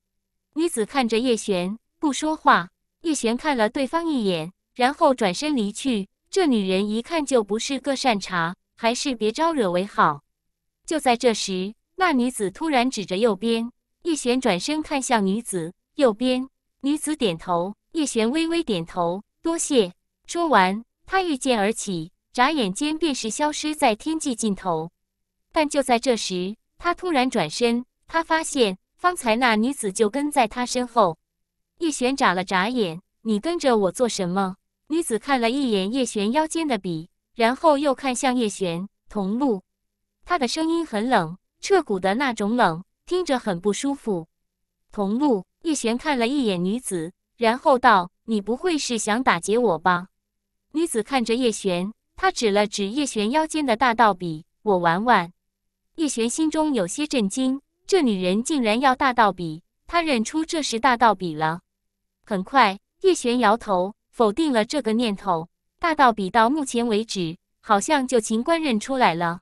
Speaker 1: 女子看着叶璇，不说话。叶璇看了对方一眼，然后转身离去。这女人一看就不是个善茬，还是别招惹为好。就在这时，那女子突然指着右边，叶璇转身看向女子。右边，女子点头，叶璇微微点头，多谢。说完，他御剑而起，眨眼间便是消失在天际尽头。但就在这时，他突然转身，他发现方才那女子就跟在他身后。叶璇眨了眨眼：“你跟着我做什么？”女子看了一眼叶璇腰间的笔，然后又看向叶璇，同路。她的声音很冷。彻骨的那种冷，听着很不舒服。同路叶璇看了一眼女子，然后道：“你不会是想打劫我吧？”女子看着叶璇，她指了指叶璇腰间的大道笔：“我玩玩。”叶璇心中有些震惊，这女人竟然要大道笔。她认出这是大道笔了。很快，叶璇摇头否定了这个念头。大道笔到目前为止，好像就秦观认出来了。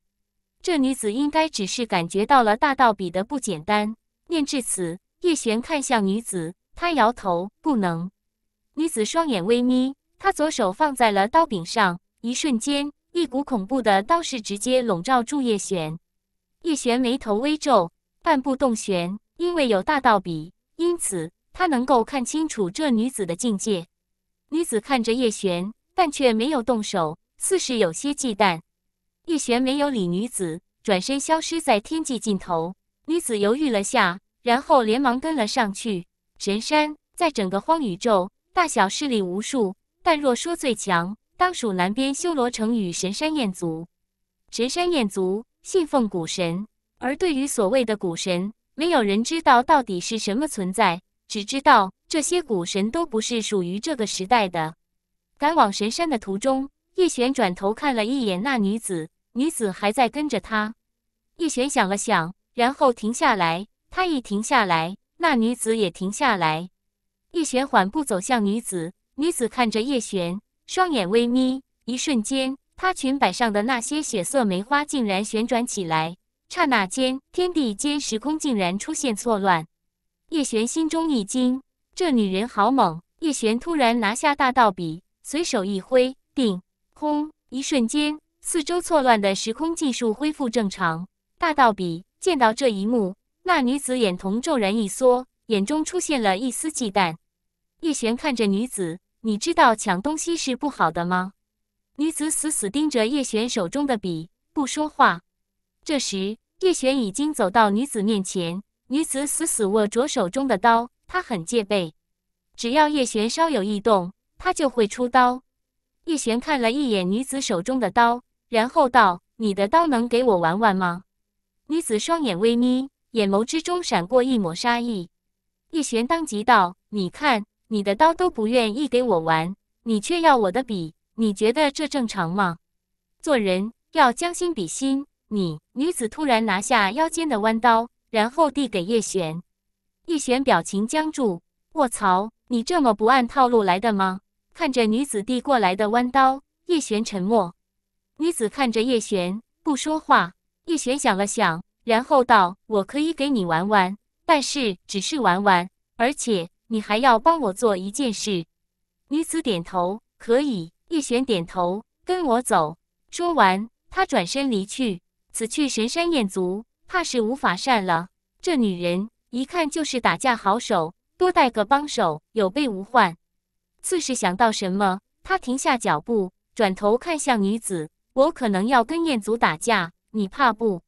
Speaker 1: 这女子应该只是感觉到了大道比的不简单。念至此，叶璇看向女子，她摇头，不能。女子双眼微眯，她左手放在了刀柄上，一瞬间，一股恐怖的刀势直接笼罩住叶璇。叶璇眉头微皱，半步动弦，因为有大道比，因此他能够看清楚这女子的境界。女子看着叶璇，但却没有动手，似是有些忌惮。叶璇没有理女子，转身消失在天际尽头。女子犹豫了下，然后连忙跟了上去。神山在整个荒宇宙，大小势力无数，但若说最强，当属南边修罗城与神山燕族。神山燕族信奉古神，而对于所谓的古神，没有人知道到底是什么存在，只知道这些古神都不是属于这个时代的。赶往神山的途中，叶璇转头看了一眼那女子。女子还在跟着他，叶璇想了想，然后停下来。他一停下来，那女子也停下来。叶璇缓步走向女子，女子看着叶璇，双眼微眯。一瞬间，她裙摆上的那些血色梅花竟然旋转起来。刹那间，天地间时空竟然出现错乱。叶璇心中一惊，这女人好猛。叶璇突然拿下大道笔，随手一挥，定，轰！一瞬间。四周错乱的时空技术恢复正常。大道笔见到这一幕，那女子眼瞳骤然一缩，眼中出现了一丝忌惮。叶璇看着女子：“你知道抢东西是不好的吗？”女子死死盯着叶璇手中的笔，不说话。这时，叶璇已经走到女子面前，女子死死握着手中的刀，她很戒备，只要叶璇稍有异动，她就会出刀。叶璇看了一眼女子手中的刀。然后道：“你的刀能给我玩玩吗？”女子双眼微眯，眼眸之中闪过一抹杀意。叶璇当即道：“你看，你的刀都不愿意给我玩，你却要我的笔，你觉得这正常吗？做人要将心比心。”你女子突然拿下腰间的弯刀，然后递给叶璇。叶璇表情僵住：“卧槽，你这么不按套路来的吗？”看着女子递过来的弯刀，叶璇沉默。女子看着叶璇，不说话。叶璇想了想，然后道：“我可以给你玩玩，但是只是玩玩，而且你还要帮我做一件事。”女子点头：“可以。”叶璇点头：“跟我走。”说完，他转身离去。此去神山雁族，怕是无法善了。这女人一看就是打架好手，多带个帮手，有备无患。似是想到什么，他停下脚步，转头看向女子。我可能要跟彦祖打架，你怕不？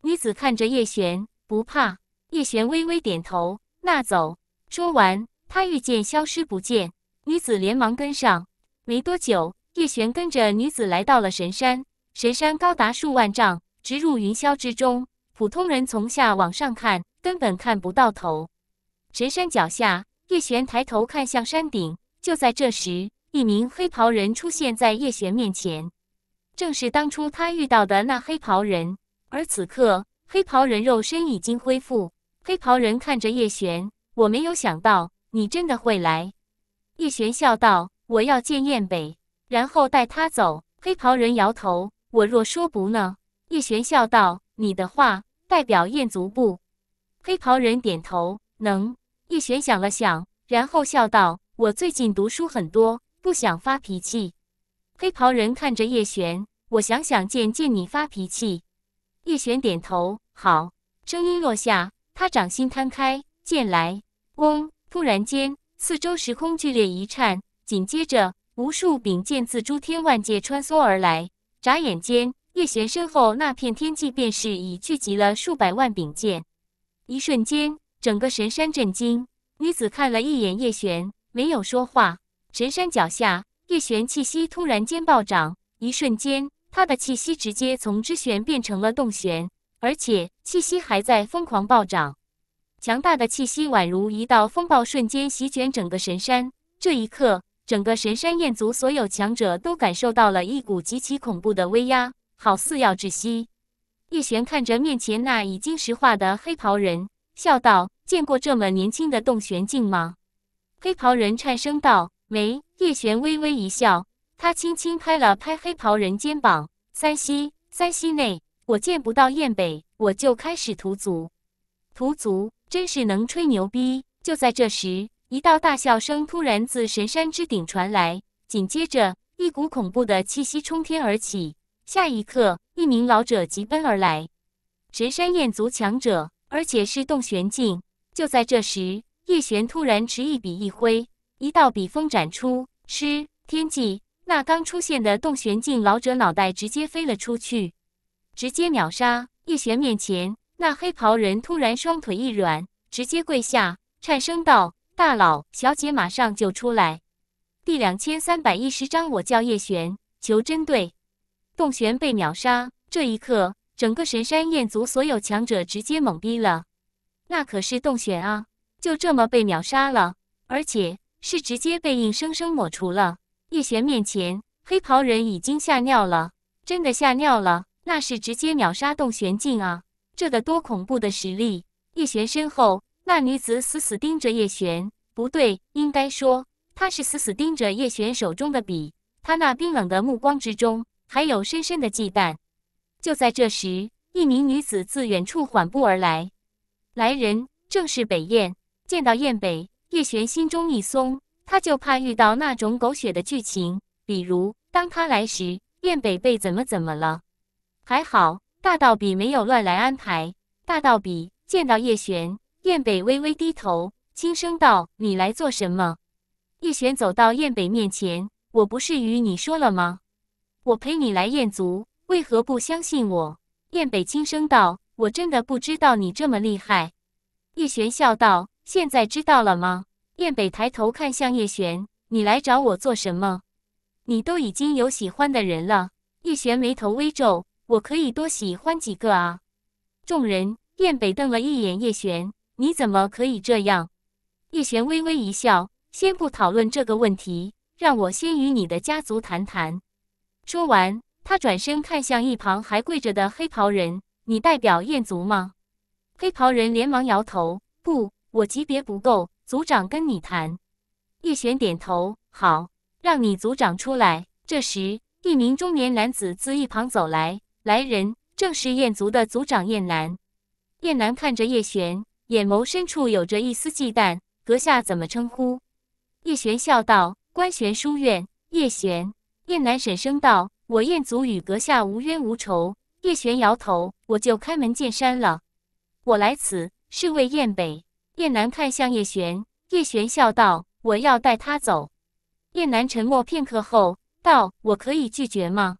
Speaker 1: 女子看着叶璇，不怕。叶璇微微点头，那走。说完，他御剑消失不见。女子连忙跟上。没多久，叶璇跟着女子来到了神山。神山高达数万丈，直入云霄之中。普通人从下往上看，根本看不到头。神山脚下，叶璇抬头看向山顶。就在这时，一名黑袍人出现在叶璇面前。正是当初他遇到的那黑袍人，而此刻黑袍人肉身已经恢复。黑袍人看着叶璇：“我没有想到你真的会来。”叶璇笑道：“我要见燕北，然后带他走。”黑袍人摇头：“我若说不呢？”叶璇笑道：“你的话代表燕族不？”黑袍人点头：“能。”叶璇想了想，然后笑道：“我最近读书很多，不想发脾气。”黑袍人看着叶璇，我想想见见你发脾气。叶璇点头，好。声音落下，他掌心摊开，剑来。嗡！突然间，四周时空剧烈一颤，紧接着无数柄剑自诸天万界穿梭而来。眨眼间，叶璇身后那片天际便是已聚集了数百万柄剑。一瞬间，整个神山震惊。女子看了一眼叶璇，没有说话，神山脚下。叶璇气息突然间暴涨，一瞬间，他的气息直接从之玄变成了洞玄，而且气息还在疯狂暴涨。强大的气息宛如一道风暴，瞬间席卷整个神山。这一刻，整个神山燕族所有强者都感受到了一股极其恐怖的威压，好似要窒息。叶璇看着面前那已经石化的黑袍人，笑道：“见过这么年轻的洞玄境吗？”黑袍人颤声道。没。叶璇微微一笑，他轻轻拍了拍黑袍人肩膀。三西，三西内我见不到燕北，我就开始屠族。屠族真是能吹牛逼。就在这时，一道大笑声突然自神山之顶传来，紧接着一股恐怖的气息冲天而起。下一刻，一名老者疾奔而来。神山燕族强者，而且是洞玄境。就在这时，叶璇突然持一笔一挥。一道笔锋斩出，吃天际那刚出现的洞玄镜老者脑袋直接飞了出去，直接秒杀叶璇面前那黑袍人。突然双腿一软，直接跪下，颤声道：“大佬，小姐马上就出来。”第两千三百一十章，我叫叶璇，求针对。洞玄被秒杀，这一刻，整个神山燕族所有强者直接懵逼了。那可是洞玄啊，就这么被秒杀了，而且。是直接被硬生生抹除了。叶璇面前，黑袍人已经吓尿了，真的吓尿了，那是直接秒杀洞玄境啊！这个多恐怖的实力！叶璇身后，那女子死死盯着叶璇，不对，应该说她是死死盯着叶璇手中的笔。她那冰冷的目光之中，还有深深的忌惮。就在这时，一名女子自远处缓步而来，来人正是北燕。见到燕北。叶璇心中一松，他就怕遇到那种狗血的剧情，比如当他来时，燕北被怎么怎么了？还好大道比没有乱来安排。大道比见到叶璇，燕北微微低头，轻声道：“你来做什么？”叶璇走到燕北面前：“我不是与你说了吗？我陪你来燕族，为何不相信我？”燕北轻声道：“我真的不知道你这么厉害。”叶璇笑道。现在知道了吗？燕北抬头看向叶璇：“你来找我做什么？你都已经有喜欢的人了。”叶璇眉头微皱：“我可以多喜欢几个啊。”众人，燕北瞪了一眼叶璇：“你怎么可以这样？”叶璇微微一笑：“先不讨论这个问题，让我先与你的家族谈谈。”说完，他转身看向一旁还跪着的黑袍人：“你代表燕族吗？”黑袍人连忙摇头：“不。”我级别不够，族长跟你谈。叶璇点头，好，让你族长出来。这时，一名中年男子自一旁走来，来人正是燕族的族长燕南。燕南看着叶璇，眼眸深处有着一丝忌惮。阁下怎么称呼？叶璇笑道：“官玄书院，叶璇。”燕南沈声道：“我燕族与阁下无冤无仇。”叶璇摇头：“我就开门见山了，我来此是为燕北。”叶南看向叶璇，叶璇笑道：“我要带他走。”叶南沉默片刻后道：“我可以拒绝吗？”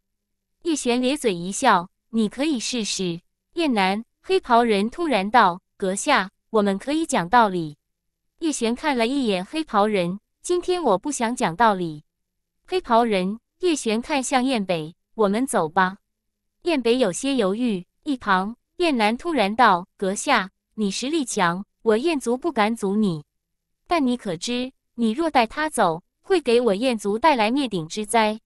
Speaker 1: 叶璇咧嘴一笑：“你可以试试。”叶南黑袍人突然道：“阁下，我们可以讲道理。”叶璇看了一眼黑袍人：“今天我不想讲道理。”黑袍人叶璇看向燕北：“我们走吧。”燕北有些犹豫。一旁，燕南突然道：“阁下，你实力强。”我燕族不敢阻你，但你可知，你若带她走，会给我燕族带来灭顶之灾。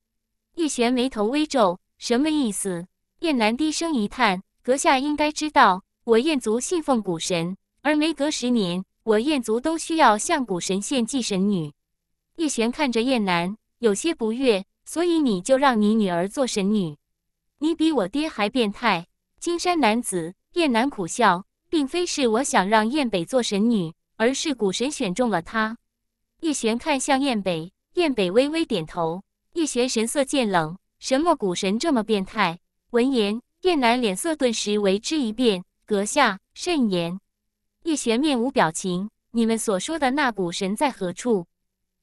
Speaker 1: 叶璇眉头微皱，什么意思？燕南低声一叹：“阁下应该知道，我燕族信奉古神，而每隔十年，我燕族都需要向古神献祭神女。”叶璇看着燕南，有些不悦：“所以你就让你女儿做神女？你比我爹还变态！”金山男子燕南苦笑。并非是我想让燕北做神女，而是古神选中了她。叶璇看向燕北，燕北微微点头。叶璇神色渐冷：“什么古神这么变态？”闻言，燕南脸色顿时为之一变：“阁下慎言。”叶璇面无表情：“你们所说的那古神在何处？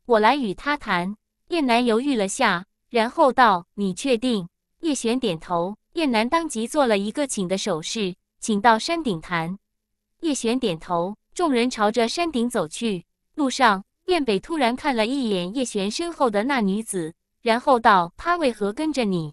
Speaker 1: 我来与他谈。”燕南犹豫了下，然后道：“你确定？”叶璇点头。燕南当即做了一个请的手势。请到山顶谈。叶璇点头，众人朝着山顶走去。路上，燕北突然看了一眼叶璇身后的那女子，然后道：“她为何跟着你？”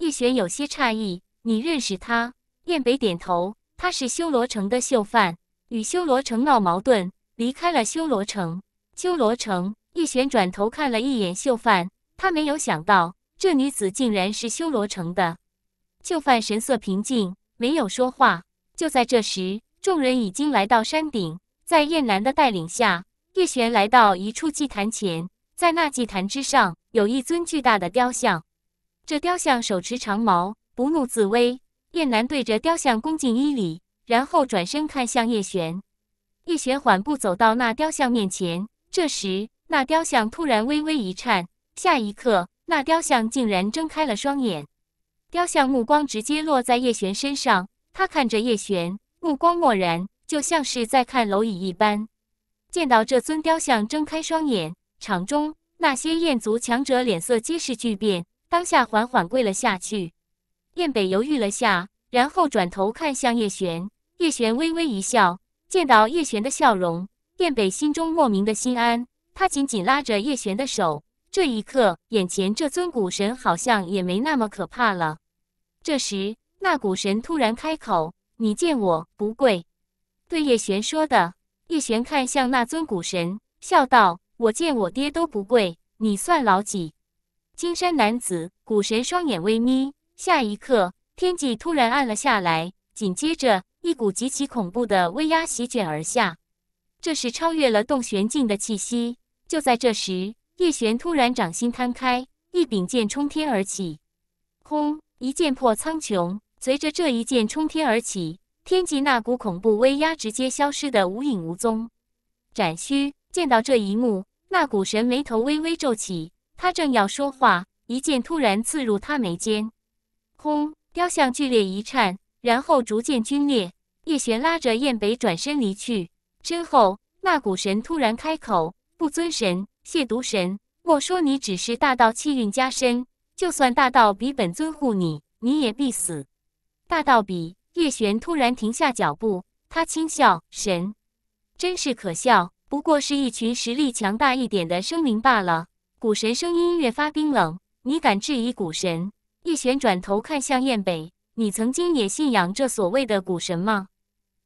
Speaker 1: 叶璇有些诧异：“你认识她？”燕北点头：“她是修罗城的秀范，与修罗城闹矛盾，离开了修罗城。”修罗城。叶璇转头看了一眼秀范，他没有想到这女子竟然是修罗城的。秀范神色平静。没有说话。就在这时，众人已经来到山顶，在燕南的带领下，叶璇来到一处祭坛前，在那祭坛之上有一尊巨大的雕像，这雕像手持长矛，不怒自威。燕南对着雕像恭敬一礼，然后转身看向叶璇。叶璇缓步走到那雕像面前，这时那雕像突然微微一颤，下一刻，那雕像竟然睁开了双眼。雕像目光直接落在叶璇身上，他看着叶璇，目光漠然，就像是在看蝼蚁一般。见到这尊雕像睁开双眼，场中那些燕族强者脸色皆是巨变，当下缓缓跪了下去。燕北犹豫了下，然后转头看向叶璇。叶璇微微一笑，见到叶璇的笑容，燕北心中莫名的心安。他紧紧拉着叶璇的手，这一刻，眼前这尊古神好像也没那么可怕了。这时，那古神突然开口：“你见我不跪？”对叶璇说的。叶璇看向那尊古神，笑道：“我见我爹都不跪，你算老几？”金山男子古神双眼微眯，下一刻，天际突然暗了下来，紧接着，一股极其恐怖的威压席卷而下，这是超越了洞玄境的气息。就在这时，叶璇突然掌心摊开，一柄剑冲天而起，轰！一剑破苍穹，随着这一剑冲天而起，天际那股恐怖威压直接消失的无影无踪。展虚见到这一幕，那股神眉头微微皱起，他正要说话，一剑突然刺入他眉间，轰！雕像剧烈一颤，然后逐渐龟裂。叶璇拉着燕北转身离去，身后那股神突然开口：“不尊神，亵渎神！莫说你只是大道气运加身。”就算大道比本尊护你，你也必死。大道比叶璇突然停下脚步，他轻笑：“神，真是可笑，不过是一群实力强大一点的生灵罢了。”古神声音越发冰冷：“你敢质疑古神？”叶璇转头看向燕北：“你曾经也信仰这所谓的古神吗？”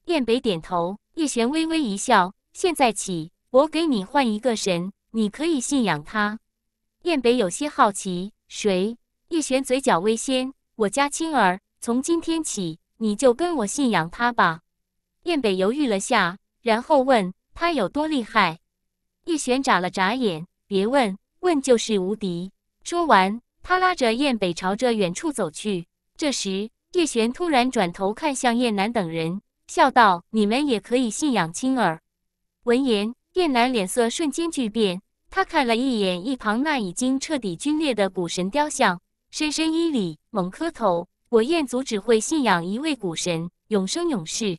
Speaker 1: 燕北点头。叶璇微微一笑：“现在起，我给你换一个神，你可以信仰他。”燕北有些好奇。谁？叶璇嘴角微掀，我家青儿，从今天起，你就跟我信仰他吧。燕北犹豫了下，然后问他有多厉害。叶璇眨了眨眼，别问，问就是无敌。说完，他拉着燕北朝着远处走去。这时，叶璇突然转头看向燕南等人，笑道：“你们也可以信仰青儿。”闻言，燕南脸色瞬间巨变。他看了一眼一旁那已经彻底龟裂的古神雕像，深深一礼，猛磕头。我燕族只会信仰一位古神，永生永世。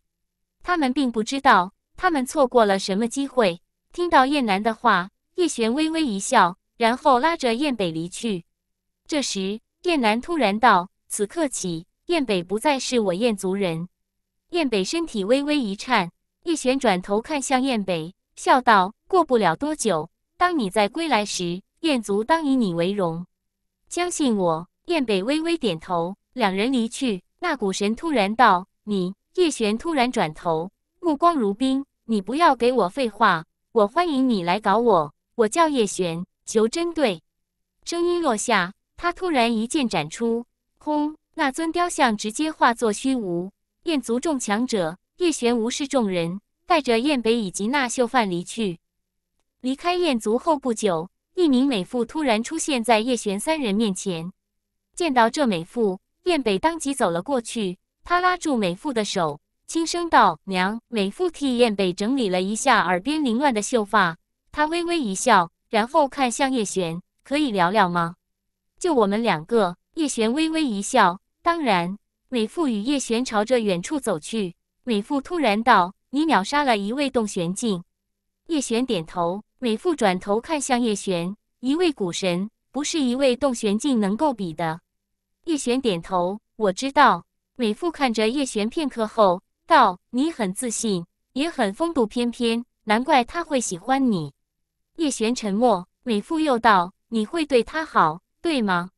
Speaker 1: 他们并不知道，他们错过了什么机会。听到燕南的话，叶璇微微一笑，然后拉着燕北离去。这时，燕南突然道：“此刻起，燕北不再是我燕族人。”燕北身体微微一颤，叶璇转头看向燕北，笑道：“过不了多久。”当你在归来时，燕族当以你为荣。相信我，燕北微微点头，两人离去。那古神突然道：“你。”叶璇突然转头，目光如冰：“你不要给我废话，我欢迎你来搞我。我叫叶璇，求针对。”声音落下，他突然一剑斩出，轰！那尊雕像直接化作虚无。燕族众强者，叶璇无视众人，带着燕北以及那秀范离去。离开燕族后不久，一名美妇突然出现在叶璇三人面前。见到这美妇，燕北当即走了过去，他拉住美妇的手，轻声道：“娘。”美妇替燕北整理了一下耳边凌乱的秀发，她微微一笑，然后看向叶璇：“可以聊聊吗？就我们两个。”叶璇微微一笑：“当然。”美妇与叶璇朝着远处走去。美妇突然道：“你秒杀了一位洞玄境。”叶璇点头。美妇转头看向叶璇，一位古神不是一位洞玄境能够比的。叶璇点头，我知道。美妇看着叶璇片刻后道：“你很自信，也很风度翩翩，难怪他会喜欢你。”叶璇沉默。美妇又道：“你会对他好，对吗？”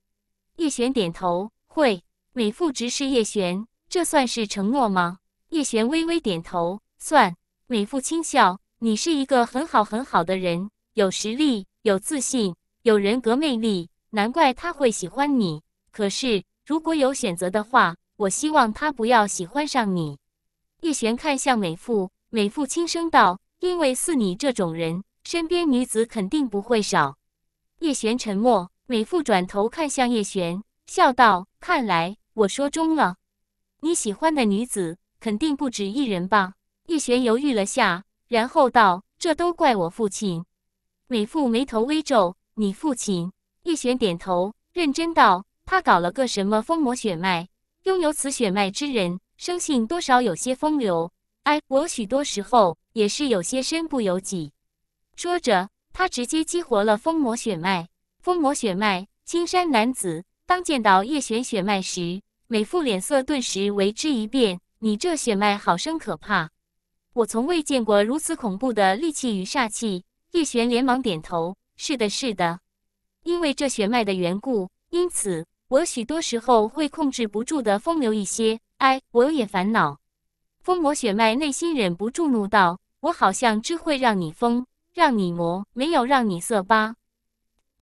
Speaker 1: 叶璇点头。会。美妇直视叶璇：“这算是承诺吗？”叶璇微微点头。算。美妇轻笑。你是一个很好很好的人，有实力，有自信，有人格魅力，难怪他会喜欢你。可是，如果有选择的话，我希望他不要喜欢上你。叶璇看向美妇，美妇轻声道：“因为似你这种人，身边女子肯定不会少。”叶璇沉默。美妇转头看向叶璇，笑道：“看来我说中了，你喜欢的女子肯定不止一人吧？”叶璇犹豫了下。然后道：“这都怪我父亲。”美妇眉头微皱，“你父亲？”叶璇点头，认真道：“他搞了个什么风魔血脉，拥有此血脉之人，生性多少有些风流。哎，我许多时候也是有些身不由己。”说着，他直接激活了风魔血脉。风魔血脉，青山男子当见到叶璇血脉时，美妇脸色顿时为之一变：“你这血脉好生可怕。”我从未见过如此恐怖的戾气与煞气。叶璇连忙点头：“是的，是的，因为这血脉的缘故，因此我许多时候会控制不住的风流一些。哎，我也烦恼。”风魔血脉内心忍不住怒道：“我好像只会让你疯，让你魔，没有让你色吧。”